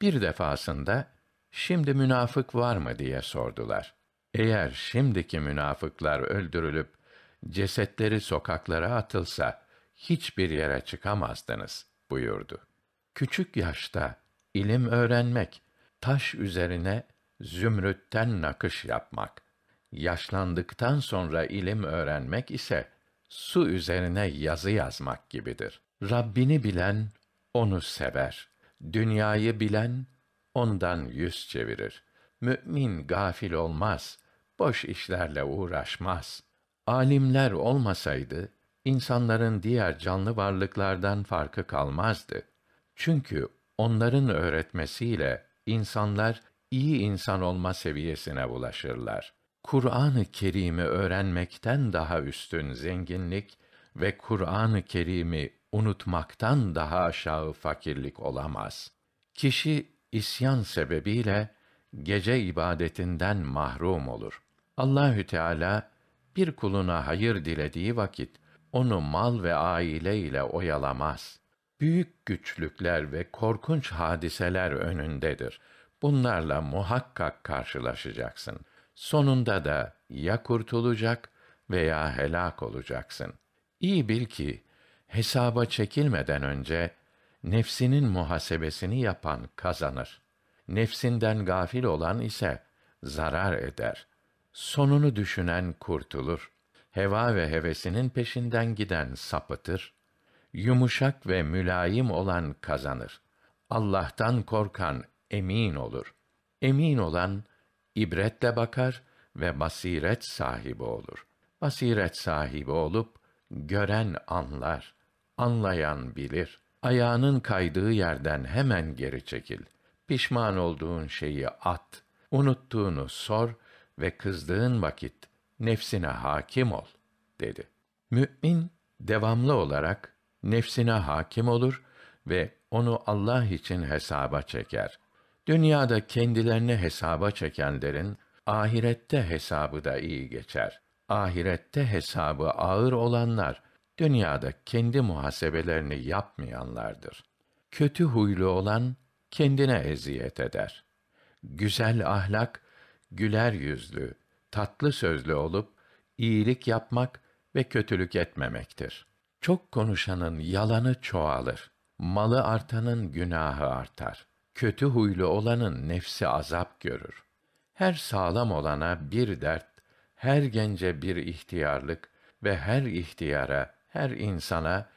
Bir defasında şimdi münafık var mı diye sordular. Eğer şimdiki münafıklar öldürülüp cesetleri sokaklara atılsa hiçbir yere çıkamazdınız buyurdu. Küçük yaşta ilim öğrenmek, taş üzerine zümrütten nakış yapmak, yaşlandıktan sonra ilim öğrenmek ise su üzerine yazı yazmak gibidir. Rabbini bilen onu sever. Dünyayı bilen ondan yüz çevirir. Mü'min gafil olmaz, boş işlerle uğraşmaz. Alimler olmasaydı, insanların diğer canlı varlıklardan farkı kalmazdı. Çünkü onların öğretmesiyle insanlar iyi insan olma seviyesine ulaşırlar. Kur'an-ı Kerim'i öğrenmekten daha üstün zenginlik ve Kur'an-ı Kerim'i unutmaktan daha aşağı fakirlik olamaz. Kişi isyan sebebiyle gece ibadetinden mahrum olur. Allahü Teala bir kuluna hayır dilediği vakit onu mal ve aile ile oyalamaz. Büyük güçlükler ve korkunç hadiseler önündedir. Bunlarla muhakkak karşılaşacaksın. Sonunda da ya kurtulacak veya helak olacaksın. İyi bil ki hesaba çekilmeden önce Nefsinin muhasebesini yapan kazanır. Nefsinden gafil olan ise zarar eder. Sonunu düşünen kurtulur. Heva ve hevesinin peşinden giden sapıtır. Yumuşak ve mülayim olan kazanır. Allah'tan korkan emin olur. Emin olan ibretle bakar ve basiret sahibi olur. Basiret sahibi olup gören anlar, anlayan bilir.'' ayağının kaydığı yerden hemen geri çekil. Pişman olduğun şeyi at, unuttuğunu sor ve kızdığın vakit nefsine hakim ol, dedi. Mü'min, devamlı olarak nefsine hakim olur ve onu Allah için hesaba çeker. Dünyada kendilerini hesaba çekenlerin, ahirette hesabı da iyi geçer. Ahirette hesabı ağır olanlar, dünyada kendi muhasebelerini yapmayanlardır. Kötü huylu olan kendine eziyet eder. Güzel ahlak, güler yüzlü, tatlı sözlü olup iyilik yapmak ve kötülük etmemektir. Çok konuşanın yalanı çoğalır. Malı artanın günahı artar. Kötü huylu olanın nefsi azap görür. Her sağlam olana bir dert, her gence bir ihtiyarlık ve her ihtiyara her insana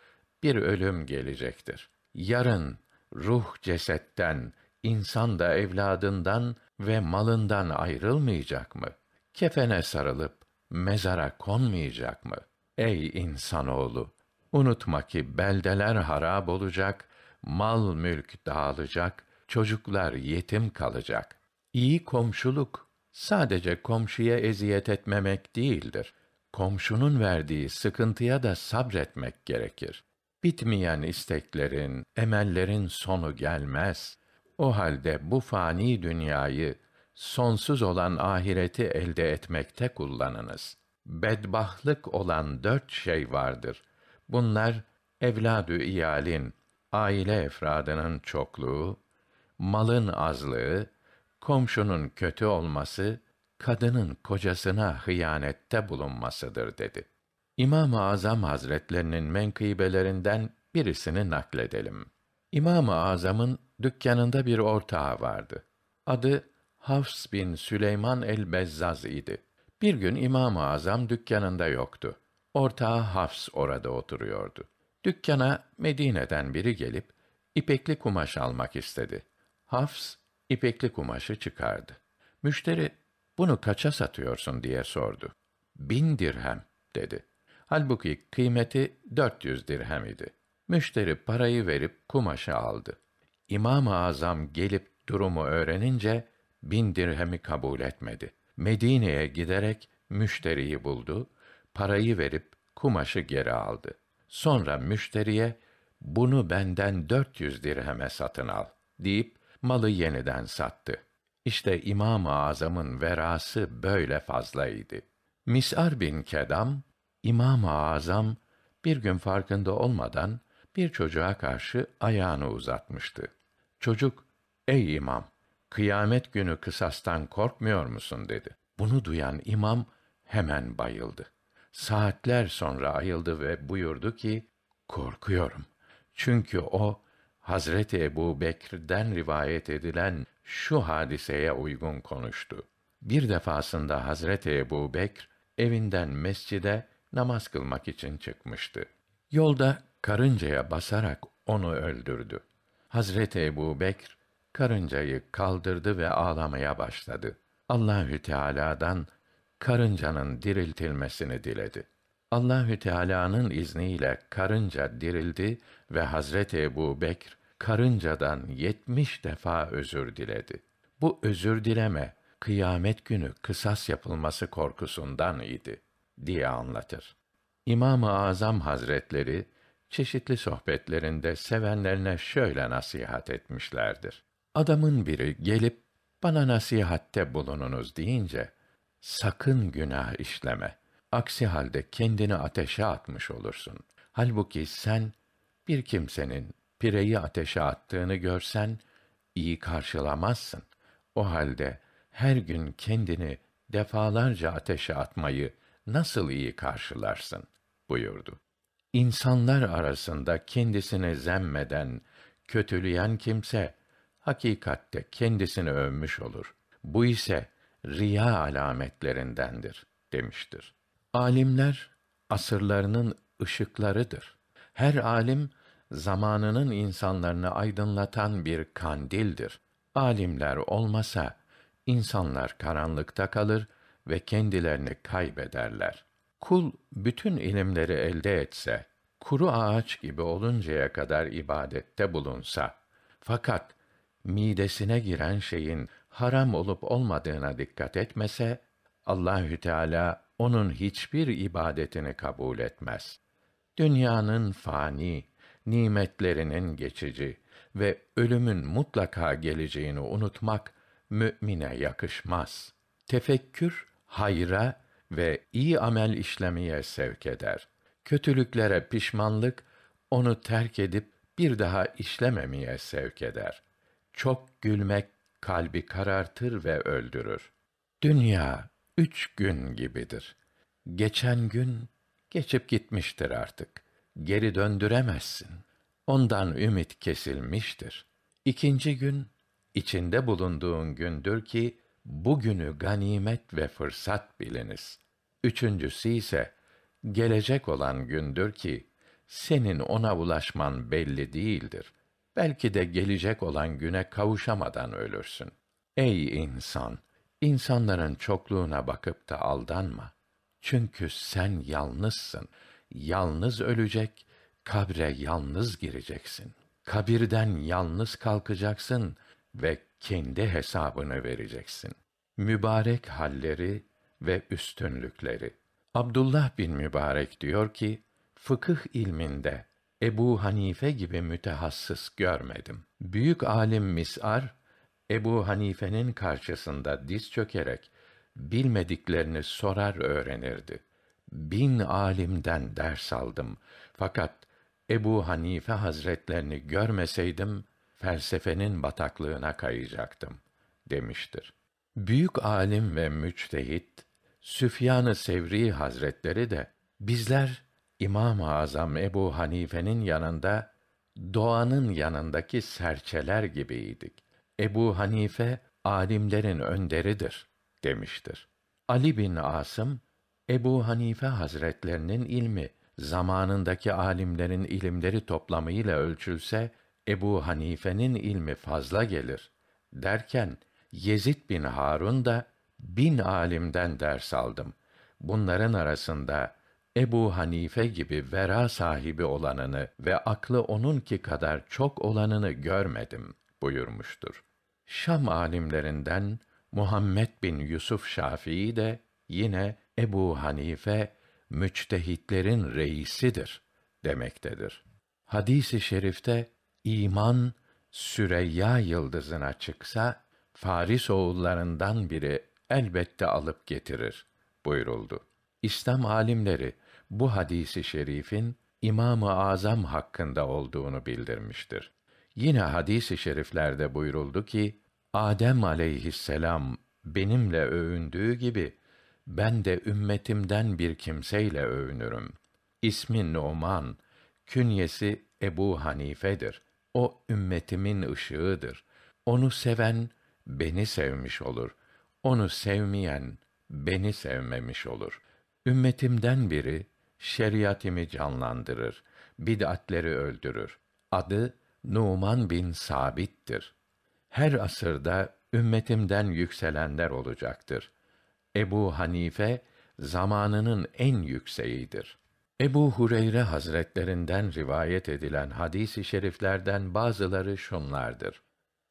bir ölüm gelecektir. Yarın ruh cesetten, insan da evladından ve malından ayrılmayacak mı? Kefene sarılıp mezara konmayacak mı? Ey insanoğlu! Unutma ki beldeler harab olacak, mal mülk dağılacak, çocuklar yetim kalacak. İyi komşuluk sadece komşuya eziyet etmemek değildir komşunun verdiği sıkıntıya da sabretmek gerekir. Bitmeyen isteklerin, emellerin sonu gelmez. O halde bu fani dünyayı sonsuz olan ahireti elde etmekte kullanınız. Bedbahtlık olan dört şey vardır. Bunlar evladü iyalin, aile efradının çokluğu, malın azlığı, komşunun kötü olması kadının kocasına hıyanette bulunmasıdır dedi. İmam-ı Azam Hazretlerinin menkıbelerinden birisini nakledelim. İmam-ı Azam'ın dükkanında bir ortağı vardı. Adı Hafs bin Süleyman el-Bezzaz idi. Bir gün İmam-ı Azam dükkanında yoktu. Ortağı Hafs orada oturuyordu. Dükkana Medine'den biri gelip ipekli kumaş almak istedi. Hafs ipekli kumaşı çıkardı. Müşteri bunu kaça satıyorsun diye sordu. Bin dirhem dedi. Halbuki kıymeti 400 dirhem idi. Müşteri parayı verip kumaşı aldı. İmam-ı Azam gelip durumu öğrenince bin dirhemi kabul etmedi. Medine'ye giderek müşteriyi buldu, parayı verip kumaşı geri aldı. Sonra müşteriye bunu benden 400 dirheme satın al deyip malı yeniden sattı. İşte İmam-ı Azam'ın verası böyle fazlaydı. Mis'ar bin Kedam, İmam-ı Azam bir gün farkında olmadan bir çocuğa karşı ayağını uzatmıştı. Çocuk, ''Ey imam, kıyamet günü kısastan korkmuyor musun?'' dedi. Bunu duyan imam hemen bayıldı. Saatler sonra ayıldı ve buyurdu ki, ''Korkuyorum. Çünkü o, Hazreti Ebu Bekir'den rivayet edilen şu hadiseye uygun konuştu. Bir defasında Hazreti Ebu Bekr, evinden mescide namaz kılmak için çıkmıştı. Yolda karıncaya basarak onu öldürdü. Hazreti Ebu Bekr, karıncayı kaldırdı ve ağlamaya başladı. Allahü Teala'dan karıncanın diriltilmesini diledi. Allahü Teala'nın izniyle karınca dirildi ve Hazreti Ebu Bekr karıncadan yetmiş defa özür diledi. Bu özür dileme, kıyamet günü kısas yapılması korkusundan idi, diye anlatır. İmam-ı Azam Hazretleri, çeşitli sohbetlerinde sevenlerine şöyle nasihat etmişlerdir. Adamın biri gelip, bana nasihatte bulununuz deyince, sakın günah işleme. Aksi halde kendini ateşe atmış olursun. Halbuki sen, bir kimsenin pireyi ateşe attığını görsen, iyi karşılamazsın. O halde her gün kendini defalarca ateşe atmayı nasıl iyi karşılarsın? buyurdu. İnsanlar arasında kendisini zemmeden, kötüleyen kimse, hakikatte kendisini övmüş olur. Bu ise riya alametlerindendir demiştir. Alimler asırlarının ışıklarıdır. Her alim zamanının insanlarını aydınlatan bir kandildir. Alimler olmasa insanlar karanlıkta kalır ve kendilerini kaybederler. Kul bütün ilimleri elde etse, kuru ağaç gibi oluncaya kadar ibadette bulunsa fakat midesine giren şeyin haram olup olmadığına dikkat etmese Allahü Teala onun hiçbir ibadetini kabul etmez. Dünyanın fani, nimetlerinin geçici ve ölümün mutlaka geleceğini unutmak mümine yakışmaz. Tefekkür hayra ve iyi amel işlemeye sevk eder. Kötülüklere pişmanlık onu terk edip bir daha işlememeye sevk eder. Çok gülmek kalbi karartır ve öldürür. Dünya üç gün gibidir. Geçen gün geçip gitmiştir artık.'' geri döndüremezsin. Ondan ümit kesilmiştir. İkinci gün, içinde bulunduğun gündür ki, bugünü ganimet ve fırsat biliniz. Üçüncüsü ise, gelecek olan gündür ki, senin ona ulaşman belli değildir. Belki de gelecek olan güne kavuşamadan ölürsün. Ey insan! İnsanların çokluğuna bakıp da aldanma. Çünkü sen yalnızsın yalnız ölecek, kabre yalnız gireceksin. Kabirden yalnız kalkacaksın ve kendi hesabını vereceksin. Mübarek halleri ve üstünlükleri. Abdullah bin Mübarek diyor ki, fıkıh ilminde Ebu Hanife gibi mütehassıs görmedim. Büyük alim Mis'ar, Ebu Hanife'nin karşısında diz çökerek bilmediklerini sorar öğrenirdi bin alimden ders aldım. Fakat Ebu Hanife Hazretlerini görmeseydim felsefenin bataklığına kayacaktım demiştir. Büyük alim ve müçtehit Süfyan-ı Sevri Hazretleri de bizler İmam-ı Azam Ebu Hanife'nin yanında doğanın yanındaki serçeler gibiydik. Ebu Hanife alimlerin önderidir demiştir. Ali bin Asım Ebu Hanife Hazretlerinin ilmi zamanındaki alimlerin ilimleri toplamıyla ölçülse Ebu Hanife'nin ilmi fazla gelir derken Yezid bin Harun da bin alimden ders aldım. Bunların arasında Ebu Hanife gibi vera sahibi olanını ve aklı onunki kadar çok olanını görmedim buyurmuştur. Şam alimlerinden Muhammed bin Yusuf Şafii de yine Ebu Hanife müçtehitlerin reisidir demektedir. Hadisi şerifte iman Süreyya yıldızına çıksa Faris oğullarından biri elbette alıp getirir buyuruldu. İslam alimleri bu hadisi şerifin İmam-ı Azam hakkında olduğunu bildirmiştir. Yine hadisi şeriflerde buyuruldu ki Adem aleyhisselam benimle övündüğü gibi ben de ümmetimden bir kimseyle övünürüm. İsmi Numan, künyesi Ebu Hanife'dir. O ümmetimin ışığıdır. Onu seven beni sevmiş olur. Onu sevmeyen beni sevmemiş olur. Ümmetimden biri şeriatimi canlandırır, bid'atleri öldürür. Adı Numan bin Sabit'tir. Her asırda ümmetimden yükselenler olacaktır.'' Ebu Hanife zamanının en yükseğidir. Ebu Hureyre Hazretlerinden rivayet edilen hadis-i şeriflerden bazıları şunlardır.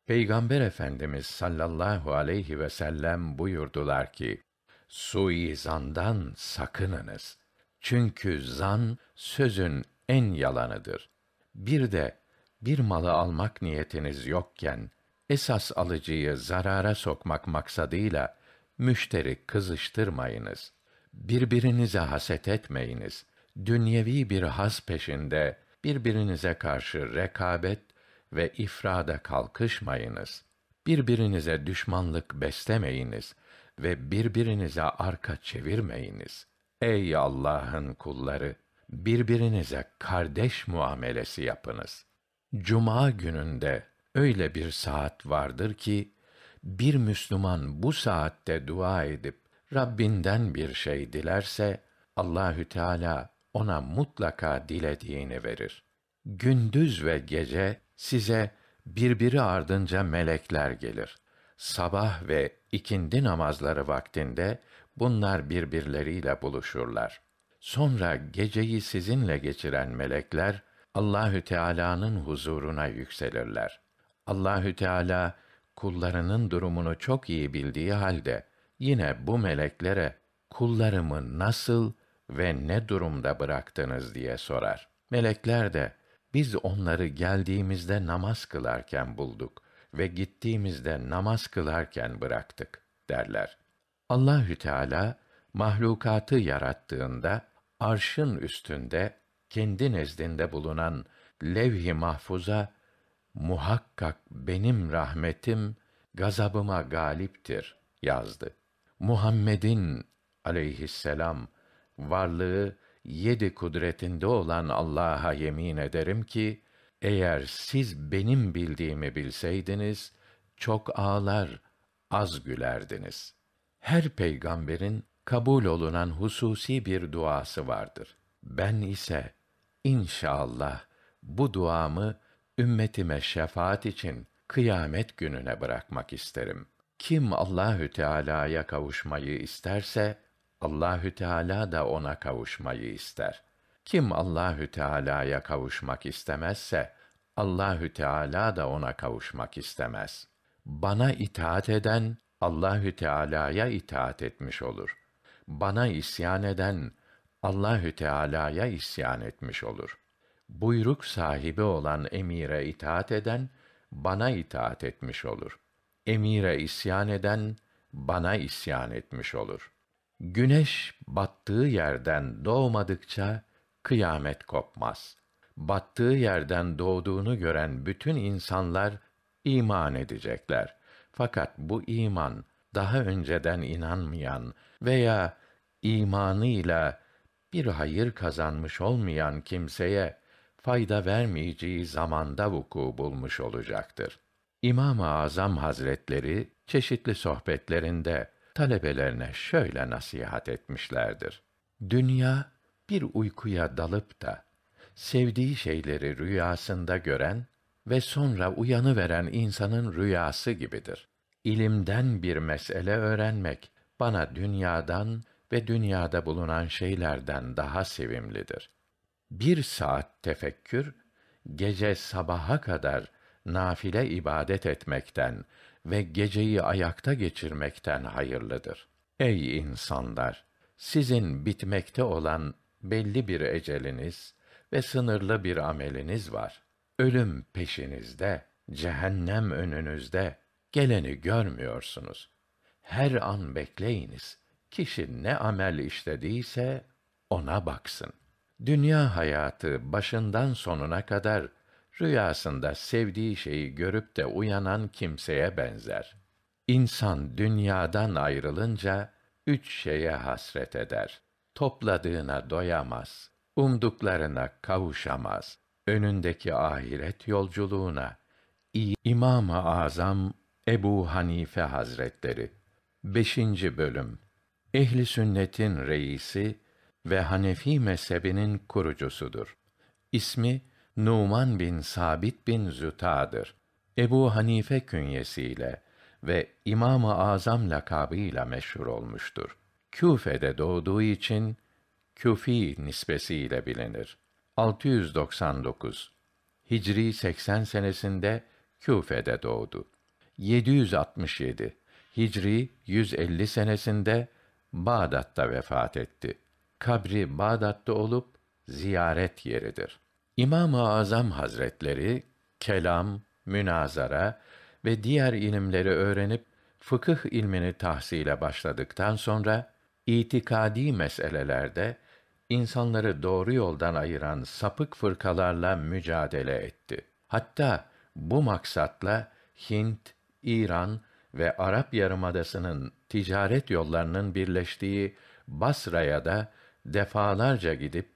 Peygamber Efendimiz sallallahu aleyhi ve sellem buyurdular ki: Suizandan sakınınız. Çünkü zan sözün en yalanıdır. Bir de bir malı almak niyetiniz yokken esas alıcıyı zarara sokmak maksadıyla Müşteri kızıştırmayınız. Birbirinize haset etmeyiniz. Dünyevi bir haz peşinde birbirinize karşı rekabet ve ifrada kalkışmayınız. Birbirinize düşmanlık beslemeyiniz ve birbirinize arka çevirmeyiniz. Ey Allah'ın kulları, birbirinize kardeş muamelesi yapınız. Cuma gününde öyle bir saat vardır ki bir Müslüman bu saatte dua edip Rabbinden bir şey dilerse Allahü Teala ona mutlaka dilediğini verir. Gündüz ve gece size birbiri ardınca melekler gelir. Sabah ve ikindi namazları vaktinde bunlar birbirleriyle buluşurlar. Sonra geceyi sizinle geçiren melekler Allahü Teala'nın huzuruna yükselirler. Allahü Teala kullarının durumunu çok iyi bildiği halde yine bu meleklere kullarımı nasıl ve ne durumda bıraktınız diye sorar. Melekler de biz onları geldiğimizde namaz kılarken bulduk ve gittiğimizde namaz kılarken bıraktık derler. Allahü Teala mahlukatı yarattığında arşın üstünde kendi nezdinde bulunan levh-i mahfuza muhakkak benim rahmetim gazabıma galiptir yazdı. Muhammed'in aleyhisselam varlığı yedi kudretinde olan Allah'a yemin ederim ki eğer siz benim bildiğimi bilseydiniz çok ağlar az gülerdiniz. Her peygamberin kabul olunan hususi bir duası vardır. Ben ise inşallah bu duamı ümmetime şefaat için kıyamet gününe bırakmak isterim. Kim Allahü Teala'ya kavuşmayı isterse Allahü Teala da ona kavuşmayı ister. Kim Allahü Teala'ya kavuşmak istemezse Allahü Teala da ona kavuşmak istemez. Bana itaat eden Allahü Teala'ya itaat etmiş olur. Bana isyan eden Allahü Teala'ya isyan etmiş olur.'' buyruk sahibi olan emire itaat eden bana itaat etmiş olur. Emire isyan eden bana isyan etmiş olur. Güneş battığı yerden doğmadıkça kıyamet kopmaz. Battığı yerden doğduğunu gören bütün insanlar iman edecekler. Fakat bu iman daha önceden inanmayan veya imanıyla bir hayır kazanmış olmayan kimseye fayda vermeyeceği zamanda vuku bulmuş olacaktır. İmam-ı Azam Hazretleri çeşitli sohbetlerinde talebelerine şöyle nasihat etmişlerdir. Dünya bir uykuya dalıp da sevdiği şeyleri rüyasında gören ve sonra uyanı veren insanın rüyası gibidir. İlimden bir mesele öğrenmek bana dünyadan ve dünyada bulunan şeylerden daha sevimlidir bir saat tefekkür, gece sabaha kadar nafile ibadet etmekten ve geceyi ayakta geçirmekten hayırlıdır. Ey insanlar! Sizin bitmekte olan belli bir eceliniz ve sınırlı bir ameliniz var. Ölüm peşinizde, cehennem önünüzde, geleni görmüyorsunuz. Her an bekleyiniz. Kişi ne amel işlediyse ona baksın.'' dünya hayatı başından sonuna kadar rüyasında sevdiği şeyi görüp de uyanan kimseye benzer. İnsan dünyadan ayrılınca üç şeye hasret eder. Topladığına doyamaz, umduklarına kavuşamaz. Önündeki ahiret yolculuğuna İmam-ı Azam Ebu Hanife Hazretleri 5. bölüm Ehli sünnetin reisi ve Hanefi mezhebinin kurucusudur. İsmi Numan bin Sabit bin Züta'dır. Ebu Hanife künyesiyle ve İmam-ı Azam lakabıyla meşhur olmuştur. Küfe'de doğduğu için Küfi nisbesiyle bilinir. 699 Hicri 80 senesinde Küfe'de doğdu. 767 Hicri 150 senesinde Bağdat'ta vefat etti kabri Bağdat'ta olup ziyaret yeridir. İmam-ı Azam Hazretleri kelam, münazara ve diğer ilimleri öğrenip fıkıh ilmini tahsile başladıktan sonra itikadi meselelerde insanları doğru yoldan ayıran sapık fırkalarla mücadele etti. Hatta bu maksatla Hint, İran ve Arap Yarımadası'nın ticaret yollarının birleştiği Basra'ya da defalarca gidip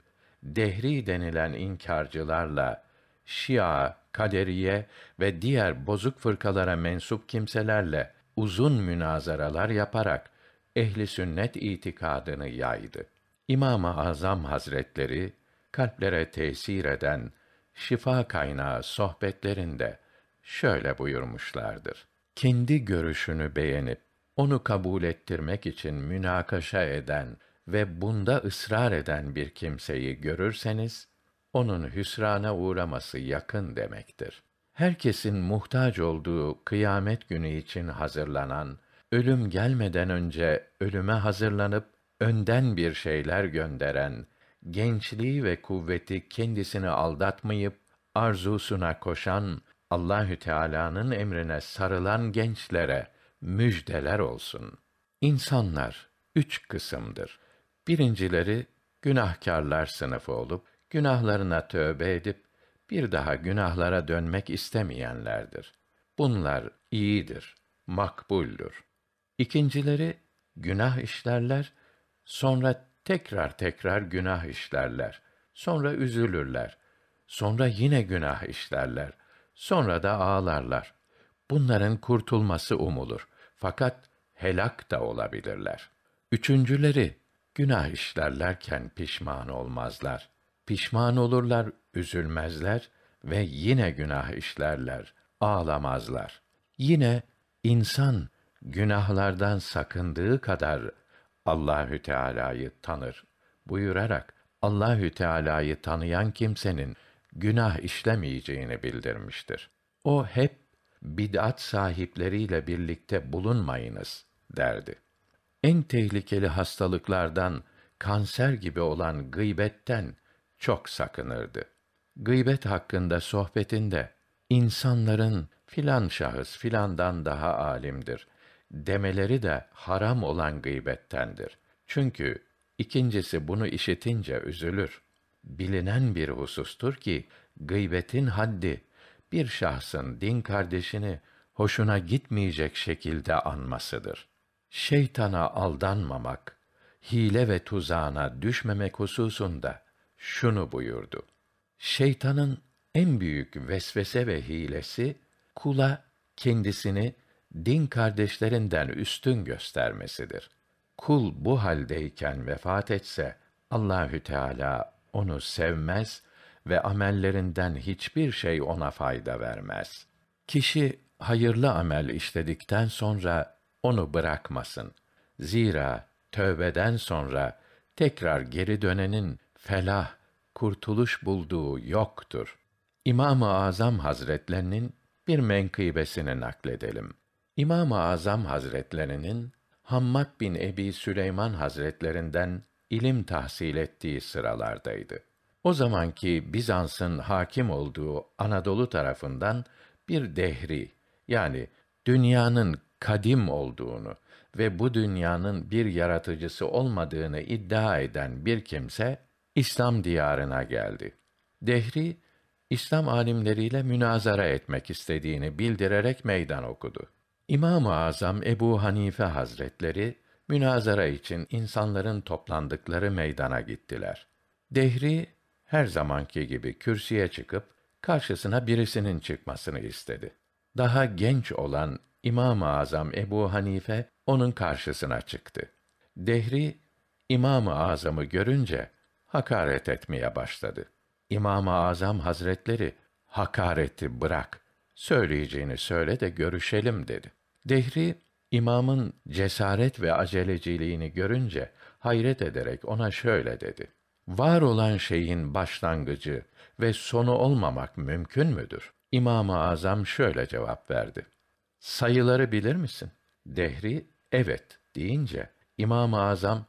dehri denilen inkarcılarla Şia, Kaderiye ve diğer bozuk fırkalara mensup kimselerle uzun münazaralar yaparak ehli sünnet itikadını yaydı. İmam-ı Azam Hazretleri kalplere tesir eden şifa kaynağı sohbetlerinde şöyle buyurmuşlardır. Kendi görüşünü beğenip onu kabul ettirmek için münakaşa eden ve bunda ısrar eden bir kimseyi görürseniz, onun hüsrana uğraması yakın demektir. Herkesin muhtaç olduğu kıyamet günü için hazırlanan, ölüm gelmeden önce ölüme hazırlanıp önden bir şeyler gönderen, gençliği ve kuvveti kendisini aldatmayıp arzusuna koşan Allahü Teala'nın emrine sarılan gençlere müjdeler olsun. İnsanlar üç kısımdır. Birincileri günahkarlar sınıfı olup günahlarına tövbe edip bir daha günahlara dönmek istemeyenlerdir. Bunlar iyidir, makbuldür. İkincileri günah işlerler, sonra tekrar tekrar günah işlerler. Sonra üzülürler. Sonra yine günah işlerler. Sonra da ağlarlar. Bunların kurtulması umulur. Fakat helak da olabilirler. Üçüncüleri Günah işlerlerken pişman olmazlar. Pişman olurlar, üzülmezler ve yine günah işlerler, ağlamazlar. Yine insan günahlardan sakındığı kadar Allahü Teala'yı tanır buyurarak Allahü Teala'yı tanıyan kimsenin günah işlemeyeceğini bildirmiştir. O hep bid'at sahipleriyle birlikte bulunmayınız derdi en tehlikeli hastalıklardan, kanser gibi olan gıybetten çok sakınırdı. Gıybet hakkında sohbetinde insanların filan şahıs filandan daha alimdir demeleri de haram olan gıybettendir. Çünkü ikincisi bunu işitince üzülür. Bilinen bir husustur ki gıybetin haddi bir şahsın din kardeşini hoşuna gitmeyecek şekilde anmasıdır şeytana aldanmamak, hile ve tuzağına düşmemek hususunda şunu buyurdu. Şeytanın en büyük vesvese ve hilesi kula kendisini din kardeşlerinden üstün göstermesidir. Kul bu haldeyken vefat etse Allahü Teala onu sevmez ve amellerinden hiçbir şey ona fayda vermez. Kişi hayırlı amel işledikten sonra onu bırakmasın. Zira tövbeden sonra tekrar geri dönenin felah, kurtuluş bulduğu yoktur. İmam-ı Azam Hazretlerinin bir menkıbesini nakledelim. İmam-ı Azam Hazretlerinin Hammad bin Ebi Süleyman Hazretlerinden ilim tahsil ettiği sıralardaydı. O zamanki Bizans'ın hakim olduğu Anadolu tarafından bir dehri yani dünyanın kadim olduğunu ve bu dünyanın bir yaratıcısı olmadığını iddia eden bir kimse İslam diyarına geldi. Dehri İslam alimleriyle münazara etmek istediğini bildirerek meydan okudu. İmam-ı Azam Ebu Hanife Hazretleri münazara için insanların toplandıkları meydana gittiler. Dehri her zamanki gibi kürsüye çıkıp karşısına birisinin çıkmasını istedi. Daha genç olan İmam-ı Azam Ebu Hanife onun karşısına çıktı. Dehri İmam-ı Azam'ı görünce hakaret etmeye başladı. İmam-ı Azam Hazretleri hakareti bırak, söyleyeceğini söyle de görüşelim dedi. Dehri İmamın cesaret ve aceleciliğini görünce hayret ederek ona şöyle dedi: Var olan şeyin başlangıcı ve sonu olmamak mümkün müdür? İmam-ı Azam şöyle cevap verdi: sayıları bilir misin? Dehri, evet deyince İmam-ı Azam,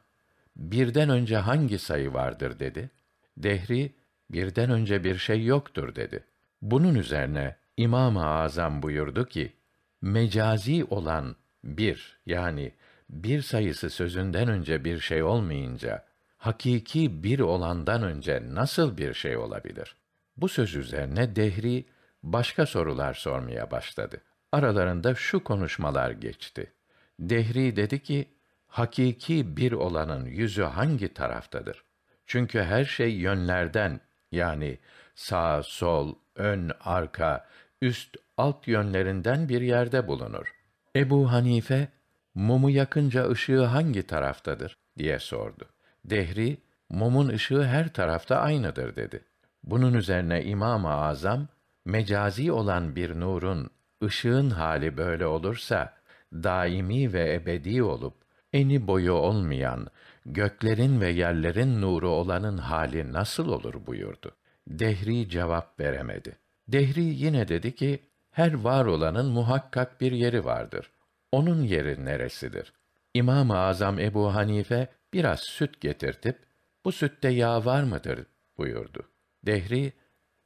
birden önce hangi sayı vardır dedi. Dehri, birden önce bir şey yoktur dedi. Bunun üzerine İmam-ı Azam buyurdu ki, mecazi olan bir yani bir sayısı sözünden önce bir şey olmayınca, hakiki bir olandan önce nasıl bir şey olabilir? Bu söz üzerine Dehri başka sorular sormaya başladı. Aralarında şu konuşmalar geçti. Dehri dedi ki, hakiki bir olanın yüzü hangi taraftadır? Çünkü her şey yönlerden yani sağ, sol, ön, arka, üst, alt yönlerinden bir yerde bulunur. Ebu Hanife, mumu yakınca ışığı hangi taraftadır diye sordu. Dehri, mumun ışığı her tarafta aynıdır dedi. Bunun üzerine İmam-ı Azam, mecazi olan bir nurun ışığın hali böyle olursa daimi ve ebedi olup eni boyu olmayan göklerin ve yerlerin nuru olanın hali nasıl olur buyurdu. Dehri cevap veremedi. Dehri yine dedi ki her var olanın muhakkak bir yeri vardır. Onun yeri neresidir? İmam-ı Azam Ebu Hanife biraz süt getirtip bu sütte yağ var mıdır buyurdu. Dehri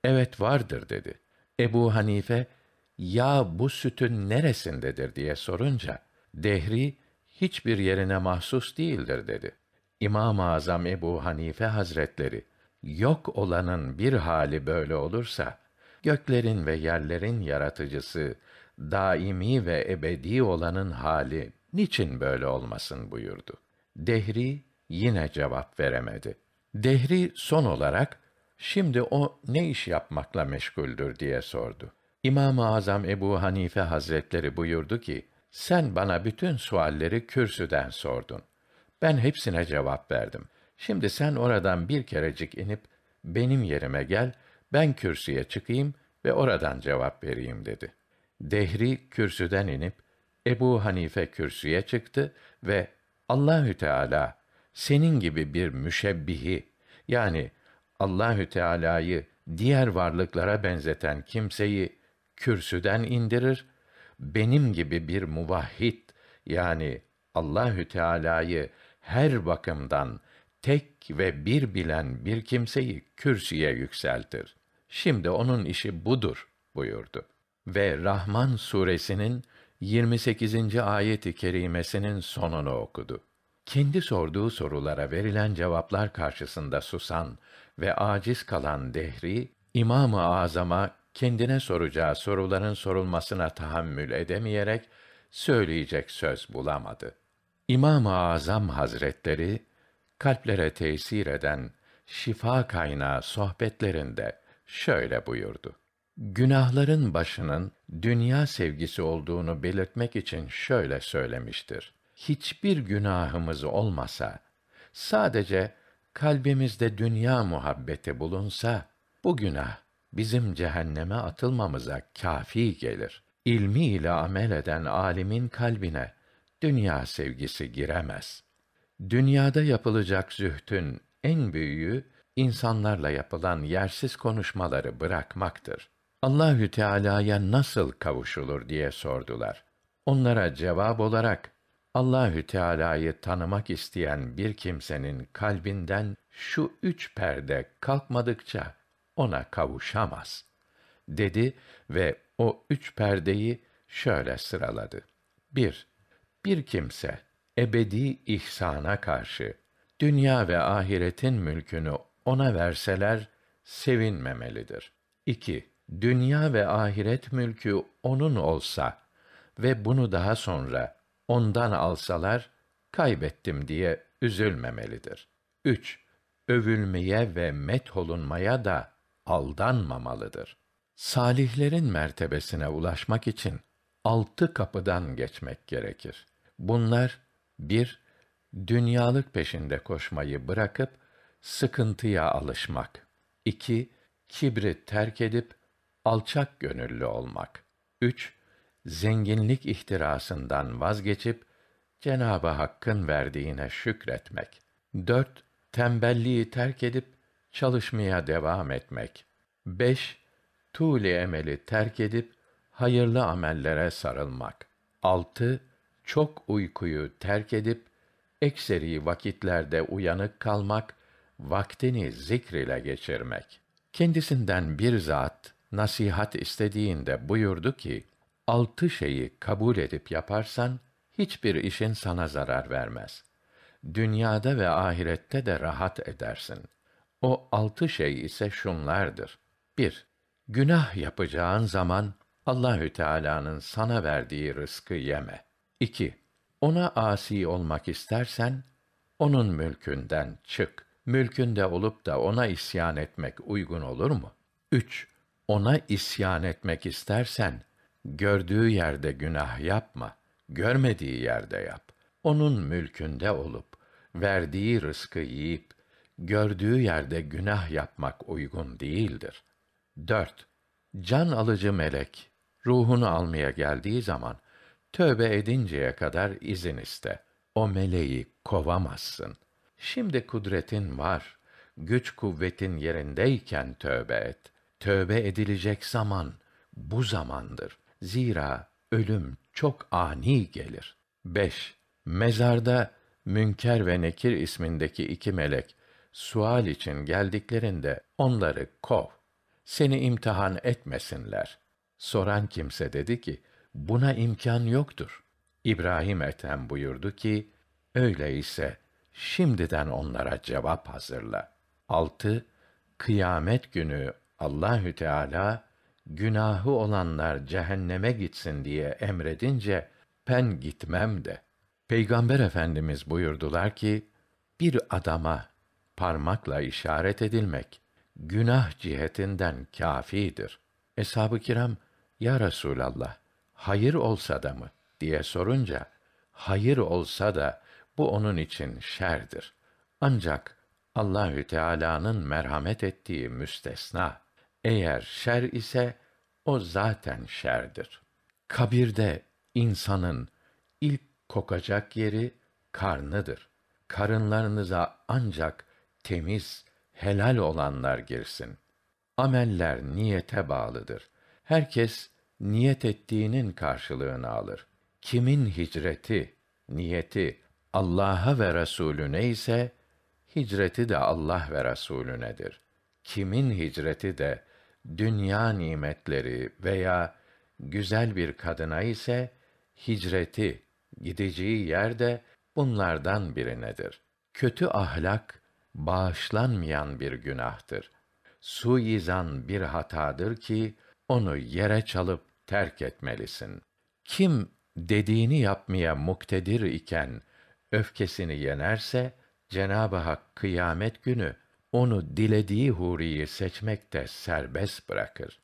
evet vardır dedi. Ebu Hanife ya bu sütün neresindedir diye sorunca, dehri hiçbir yerine mahsus değildir dedi. İmam-ı Azam Ebu Hanife Hazretleri, yok olanın bir hali böyle olursa, göklerin ve yerlerin yaratıcısı, daimi ve ebedi olanın hali niçin böyle olmasın buyurdu. Dehri yine cevap veremedi. Dehri son olarak, şimdi o ne iş yapmakla meşguldür diye sordu. İmam-ı Azam Ebu Hanife Hazretleri buyurdu ki, sen bana bütün sualleri kürsüden sordun. Ben hepsine cevap verdim. Şimdi sen oradan bir kerecik inip, benim yerime gel, ben kürsüye çıkayım ve oradan cevap vereyim dedi. Dehri kürsüden inip, Ebu Hanife kürsüye çıktı ve Allahü Teala senin gibi bir müşebbihi yani Allahü Teala'yı diğer varlıklara benzeten kimseyi kürsüden indirir, benim gibi bir muvahhid yani Allahü Teala'yı her bakımdan tek ve bir bilen bir kimseyi kürsüye yükseltir. Şimdi onun işi budur buyurdu. Ve Rahman suresinin 28. ayet-i kerimesinin sonunu okudu. Kendi sorduğu sorulara verilen cevaplar karşısında susan ve aciz kalan Dehri, İmam-ı Azam'a kendine soracağı soruların sorulmasına tahammül edemeyerek söyleyecek söz bulamadı. İmam-ı Azam Hazretleri kalplere tesir eden şifa kaynağı sohbetlerinde şöyle buyurdu. Günahların başının dünya sevgisi olduğunu belirtmek için şöyle söylemiştir. Hiçbir günahımız olmasa, sadece kalbimizde dünya muhabbeti bulunsa, bu günah bizim cehenneme atılmamıza kafi gelir. İlmi ile amel eden alimin kalbine dünya sevgisi giremez. Dünyada yapılacak zühtün en büyüğü insanlarla yapılan yersiz konuşmaları bırakmaktır. Allahü Teala'ya nasıl kavuşulur diye sordular. Onlara cevap olarak Allahü Teala'yı tanımak isteyen bir kimsenin kalbinden şu üç perde kalkmadıkça ona kavuşamaz. Dedi ve o üç perdeyi şöyle sıraladı. 1. Bir kimse ebedi ihsana karşı dünya ve ahiretin mülkünü ona verseler sevinmemelidir. 2. Dünya ve ahiret mülkü onun olsa ve bunu daha sonra ondan alsalar kaybettim diye üzülmemelidir. 3. Övülmeye ve metholunmaya da aldanmamalıdır. Salihlerin mertebesine ulaşmak için altı kapıdan geçmek gerekir. Bunlar, bir, Dünyalık peşinde koşmayı bırakıp, sıkıntıya alışmak. 2. Kibri terk edip, alçak gönüllü olmak. 3. Zenginlik ihtirasından vazgeçip, cenab Hakk'ın verdiğine şükretmek. 4. Tembelliği terk edip, çalışmaya devam etmek. 5. Tuğli emeli terk edip hayırlı amellere sarılmak. 6. Çok uykuyu terk edip ekseri vakitlerde uyanık kalmak, vaktini zikr ile geçirmek. Kendisinden bir zat nasihat istediğinde buyurdu ki: Altı şeyi kabul edip yaparsan hiçbir işin sana zarar vermez. Dünyada ve ahirette de rahat edersin.'' O altı şey ise şunlardır. 1. Günah yapacağın zaman Allahü Teala'nın sana verdiği rızkı yeme. 2. Ona asi olmak istersen onun mülkünden çık. Mülkünde olup da ona isyan etmek uygun olur mu? 3. Ona isyan etmek istersen gördüğü yerde günah yapma, görmediği yerde yap. Onun mülkünde olup verdiği rızkı yiyip gördüğü yerde günah yapmak uygun değildir. 4. Can alıcı melek ruhunu almaya geldiği zaman tövbe edinceye kadar izin iste. O meleği kovamazsın. Şimdi kudretin var. Güç kuvvetin yerindeyken tövbe et. Tövbe edilecek zaman bu zamandır. Zira ölüm çok ani gelir. 5. Mezarda Münker ve Nekir ismindeki iki melek sual için geldiklerinde onları kov. Seni imtihan etmesinler. Soran kimse dedi ki, buna imkan yoktur. İbrahim Ethem buyurdu ki, öyleyse şimdiden onlara cevap hazırla. 6. Kıyamet günü Allahü Teala günahı olanlar cehenneme gitsin diye emredince ben gitmem de. Peygamber Efendimiz buyurdular ki bir adama parmakla işaret edilmek günah cihetinden kâfidir. Eshab-ı kiram ya Resulallah hayır olsa da mı diye sorunca hayır olsa da bu onun için şerdir. Ancak Allahü Teala'nın merhamet ettiği müstesna. Eğer şer ise o zaten şerdir. Kabirde insanın ilk kokacak yeri karnıdır. Karınlarınıza ancak temiz, helal olanlar girsin. Ameller niyete bağlıdır. Herkes niyet ettiğinin karşılığını alır. Kimin hicreti, niyeti Allah'a ve Resulüne ise hicreti de Allah ve Resulünedir. Kimin hicreti de dünya nimetleri veya güzel bir kadına ise hicreti, gideceği yer de bunlardan birinedir. Kötü ahlak bağışlanmayan bir günahtır. Suizan bir hatadır ki onu yere çalıp terk etmelisin. Kim dediğini yapmaya muktedir iken öfkesini yenerse Cenab-ı Hak kıyamet günü onu dilediği huriyi seçmekte serbest bırakır.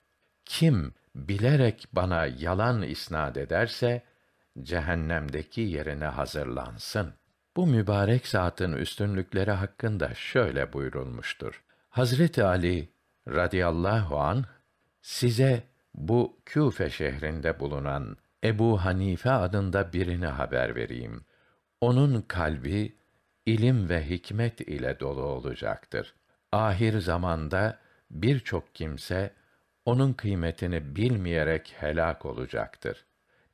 Kim bilerek bana yalan isnat ederse cehennemdeki yerine hazırlansın.'' Bu mübarek zatın üstünlükleri hakkında şöyle buyurulmuştur. Hazreti Ali radıyallahu an size bu Küfe şehrinde bulunan Ebu Hanife adında birini haber vereyim. Onun kalbi ilim ve hikmet ile dolu olacaktır. Ahir zamanda birçok kimse onun kıymetini bilmeyerek helak olacaktır.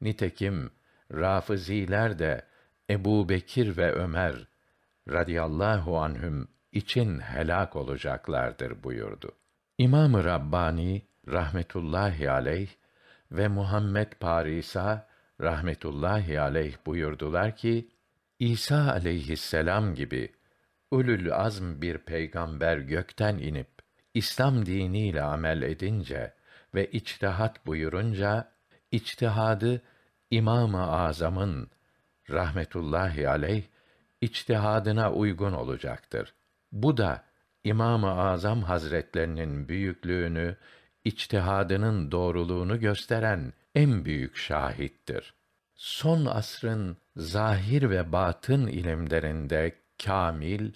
Nitekim Rafiziler de Ebu Bekir ve Ömer radıyallahu anhüm için helak olacaklardır buyurdu. İmam-ı Rabbani rahmetullahi aleyh ve Muhammed Parisa rahmetullahi aleyh buyurdular ki İsa aleyhisselam gibi ölül azm bir peygamber gökten inip İslam diniyle amel edince ve içtihat buyurunca içtihadı İmam-ı Azam'ın rahmetullahi aleyh içtihadına uygun olacaktır. Bu da İmam-ı Azam Hazretlerinin büyüklüğünü, içtihadının doğruluğunu gösteren en büyük şahittir. Son asrın zahir ve batın ilimlerinde kamil,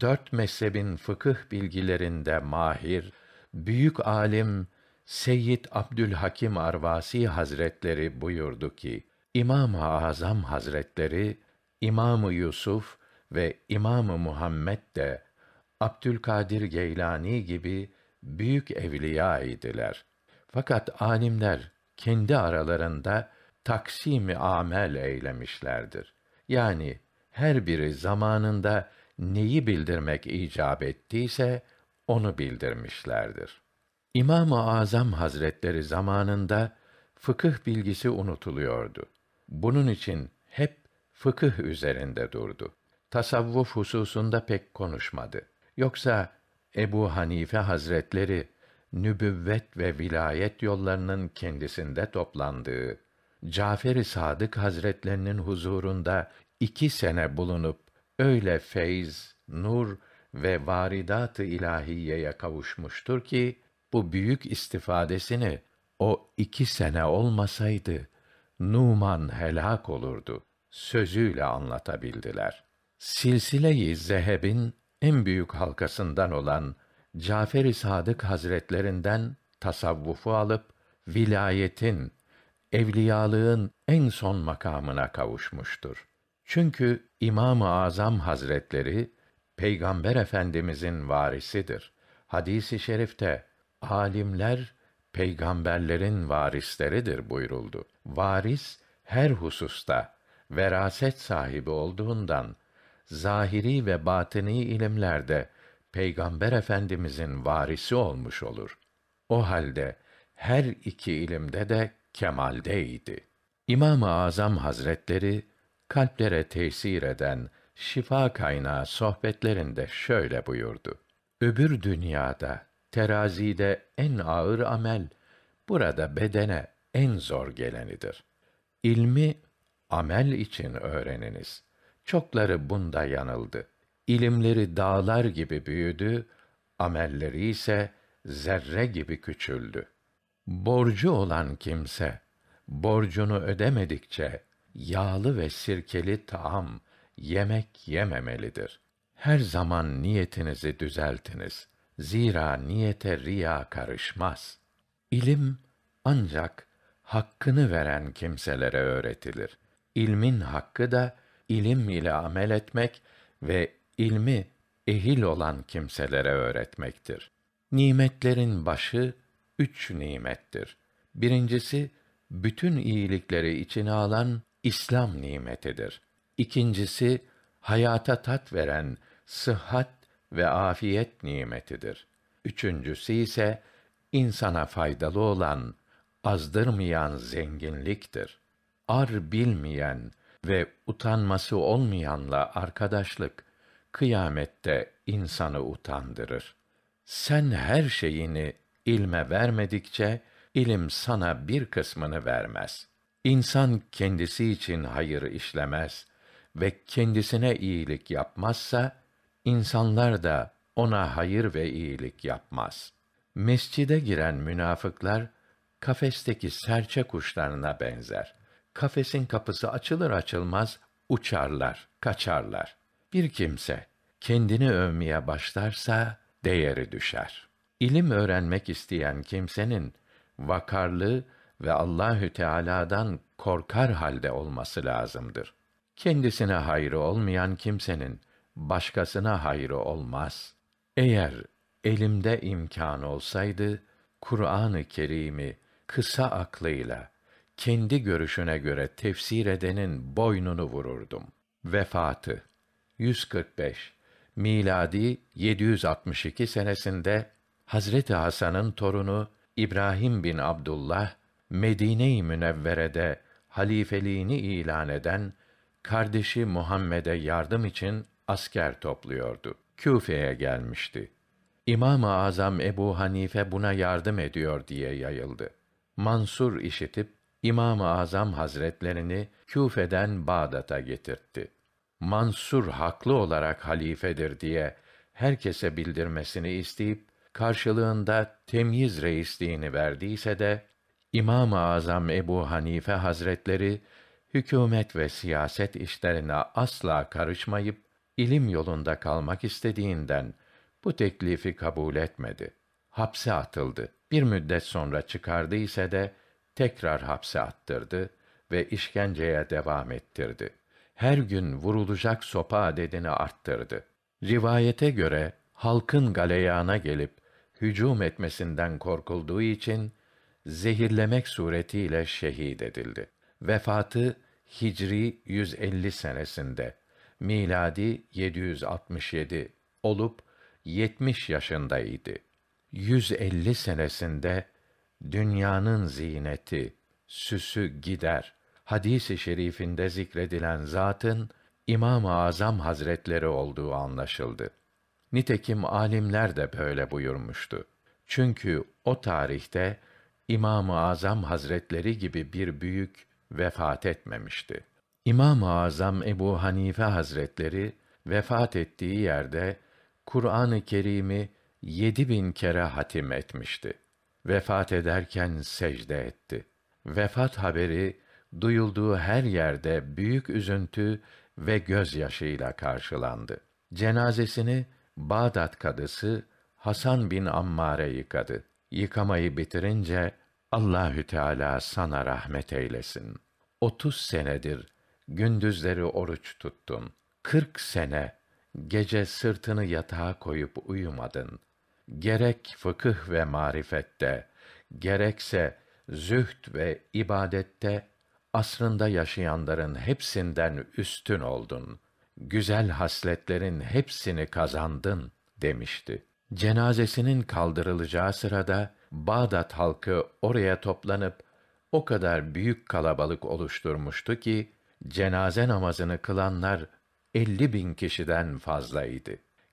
dört mezhebin fıkıh bilgilerinde mahir, büyük alim Seyyid Abdülhakim Arvasi Hazretleri buyurdu ki, İmam-ı Azam Hazretleri, İmam-ı Yusuf ve İmam-ı Muhammed de Abdülkadir Geylani gibi büyük evliya idiler. Fakat alimler kendi aralarında taksimi amel eylemişlerdir. Yani her biri zamanında neyi bildirmek icap ettiyse onu bildirmişlerdir. İmam-ı Azam Hazretleri zamanında fıkıh bilgisi unutuluyordu. Bunun için hep fıkıh üzerinde durdu. Tasavvuf hususunda pek konuşmadı. Yoksa Ebu Hanife Hazretleri nübüvvet ve vilayet yollarının kendisinde toplandığı Cafer-i Sadık Hazretlerinin huzurunda iki sene bulunup öyle feyz, nur ve varidat-ı ilahiyeye kavuşmuştur ki bu büyük istifadesini o iki sene olmasaydı Numan helak olurdu sözüyle anlatabildiler. Silsile-i Zeheb'in en büyük halkasından olan Cafer-i Sadık Hazretlerinden tasavvufu alıp vilayetin, evliyalığın en son makamına kavuşmuştur. Çünkü İmam-ı Azam Hazretleri Peygamber Efendimizin varisidir. Hadisi i şerifte alimler peygamberlerin varisleridir buyuruldu. Varis her hususta veraset sahibi olduğundan zahiri ve batini ilimlerde Peygamber Efendimizin varisi olmuş olur. O halde her iki ilimde de kemaldeydi. İmam-ı Azam Hazretleri kalplere tesir eden şifa kaynağı sohbetlerinde şöyle buyurdu. Öbür dünyada terazide en ağır amel, burada bedene en zor gelenidir. İlmi amel için öğreniniz. Çokları bunda yanıldı. İlimleri dağlar gibi büyüdü, amelleri ise zerre gibi küçüldü. Borcu olan kimse, borcunu ödemedikçe, yağlı ve sirkeli taam, yemek yememelidir. Her zaman niyetinizi düzeltiniz.'' Zira niyete riya karışmaz. İlim ancak hakkını veren kimselere öğretilir. İlmin hakkı da ilim ile amel etmek ve ilmi ehil olan kimselere öğretmektir. Nimetlerin başı üç nimettir. Birincisi bütün iyilikleri içine alan İslam nimetidir. İkincisi hayata tat veren sıhhat ve afiyet nimetidir. Üçüncüsü ise insana faydalı olan, azdırmayan zenginliktir. Ar bilmeyen ve utanması olmayanla arkadaşlık kıyamette insanı utandırır. Sen her şeyini ilme vermedikçe ilim sana bir kısmını vermez. İnsan kendisi için hayır işlemez ve kendisine iyilik yapmazsa İnsanlar da ona hayır ve iyilik yapmaz. Mescide giren münafıklar kafesteki serçe kuşlarına benzer. Kafesin kapısı açılır açılmaz uçarlar, kaçarlar. Bir kimse kendini övmeye başlarsa değeri düşer. İlim öğrenmek isteyen kimsenin vakarlı ve Allahü Teala'dan korkar halde olması lazımdır. Kendisine hayrı olmayan kimsenin başkasına hayrı olmaz. Eğer elimde imkan olsaydı Kur'an-ı Kerim'i kısa aklıyla kendi görüşüne göre tefsir edenin boynunu vururdum. Vefatı 145 miladi 762 senesinde Hazreti Hasan'ın torunu İbrahim bin Abdullah Medine-i Münevvere'de halifeliğini ilan eden kardeşi Muhammed'e yardım için asker topluyordu. Küfe'ye gelmişti. İmam-ı Azam Ebu Hanife buna yardım ediyor diye yayıldı. Mansur işitip İmam-ı Azam Hazretlerini Küfe'den Bağdat'a getirtti. Mansur haklı olarak halifedir diye herkese bildirmesini isteyip karşılığında temyiz reisliğini verdiyse de İmam-ı Azam Ebu Hanife Hazretleri hükümet ve siyaset işlerine asla karışmayıp ilim yolunda kalmak istediğinden bu teklifi kabul etmedi. Hapse atıldı. Bir müddet sonra çıkardı ise de tekrar hapse attırdı ve işkenceye devam ettirdi. Her gün vurulacak sopa adedini arttırdı. Rivayete göre halkın galeyana gelip hücum etmesinden korkulduğu için zehirlemek suretiyle şehit edildi. Vefatı Hicri 150 senesinde miladi 767 olup 70 yaşındaydı. 150 senesinde dünyanın zineti, süsü gider. Hadisi i şerifinde zikredilen zatın İmam-ı Azam Hazretleri olduğu anlaşıldı. Nitekim alimler de böyle buyurmuştu. Çünkü o tarihte İmam-ı Azam Hazretleri gibi bir büyük vefat etmemişti. İmam-ı Azam Ebu Hanife Hazretleri vefat ettiği yerde Kur'an-ı Kerim'i yedi bin kere hatim etmişti. Vefat ederken secde etti. Vefat haberi duyulduğu her yerde büyük üzüntü ve gözyaşıyla karşılandı. Cenazesini Bağdat kadısı Hasan bin Ammare yıkadı. Yıkamayı bitirince Allahü Teala sana rahmet eylesin. 30 senedir gündüzleri oruç tuttun. Kırk sene gece sırtını yatağa koyup uyumadın. Gerek fıkıh ve marifette, gerekse zühd ve ibadette asrında yaşayanların hepsinden üstün oldun. Güzel hasletlerin hepsini kazandın demişti. Cenazesinin kaldırılacağı sırada Bağdat halkı oraya toplanıp o kadar büyük kalabalık oluşturmuştu ki cenaze namazını kılanlar elli bin kişiden fazlaydı.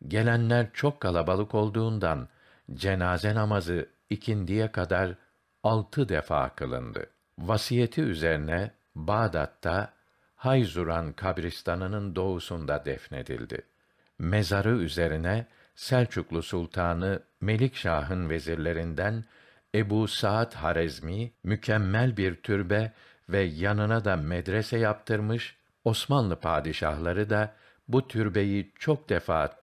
Gelenler çok kalabalık olduğundan cenaze namazı ikindiye kadar altı defa kılındı. Vasiyeti üzerine Bağdat'ta Hayzuran kabristanının doğusunda defnedildi. Mezarı üzerine Selçuklu Sultanı Melikşah'ın vezirlerinden Ebu Saad Harezmi mükemmel bir türbe ve yanına da medrese yaptırmış, Osmanlı padişahları da bu türbeyi çok defa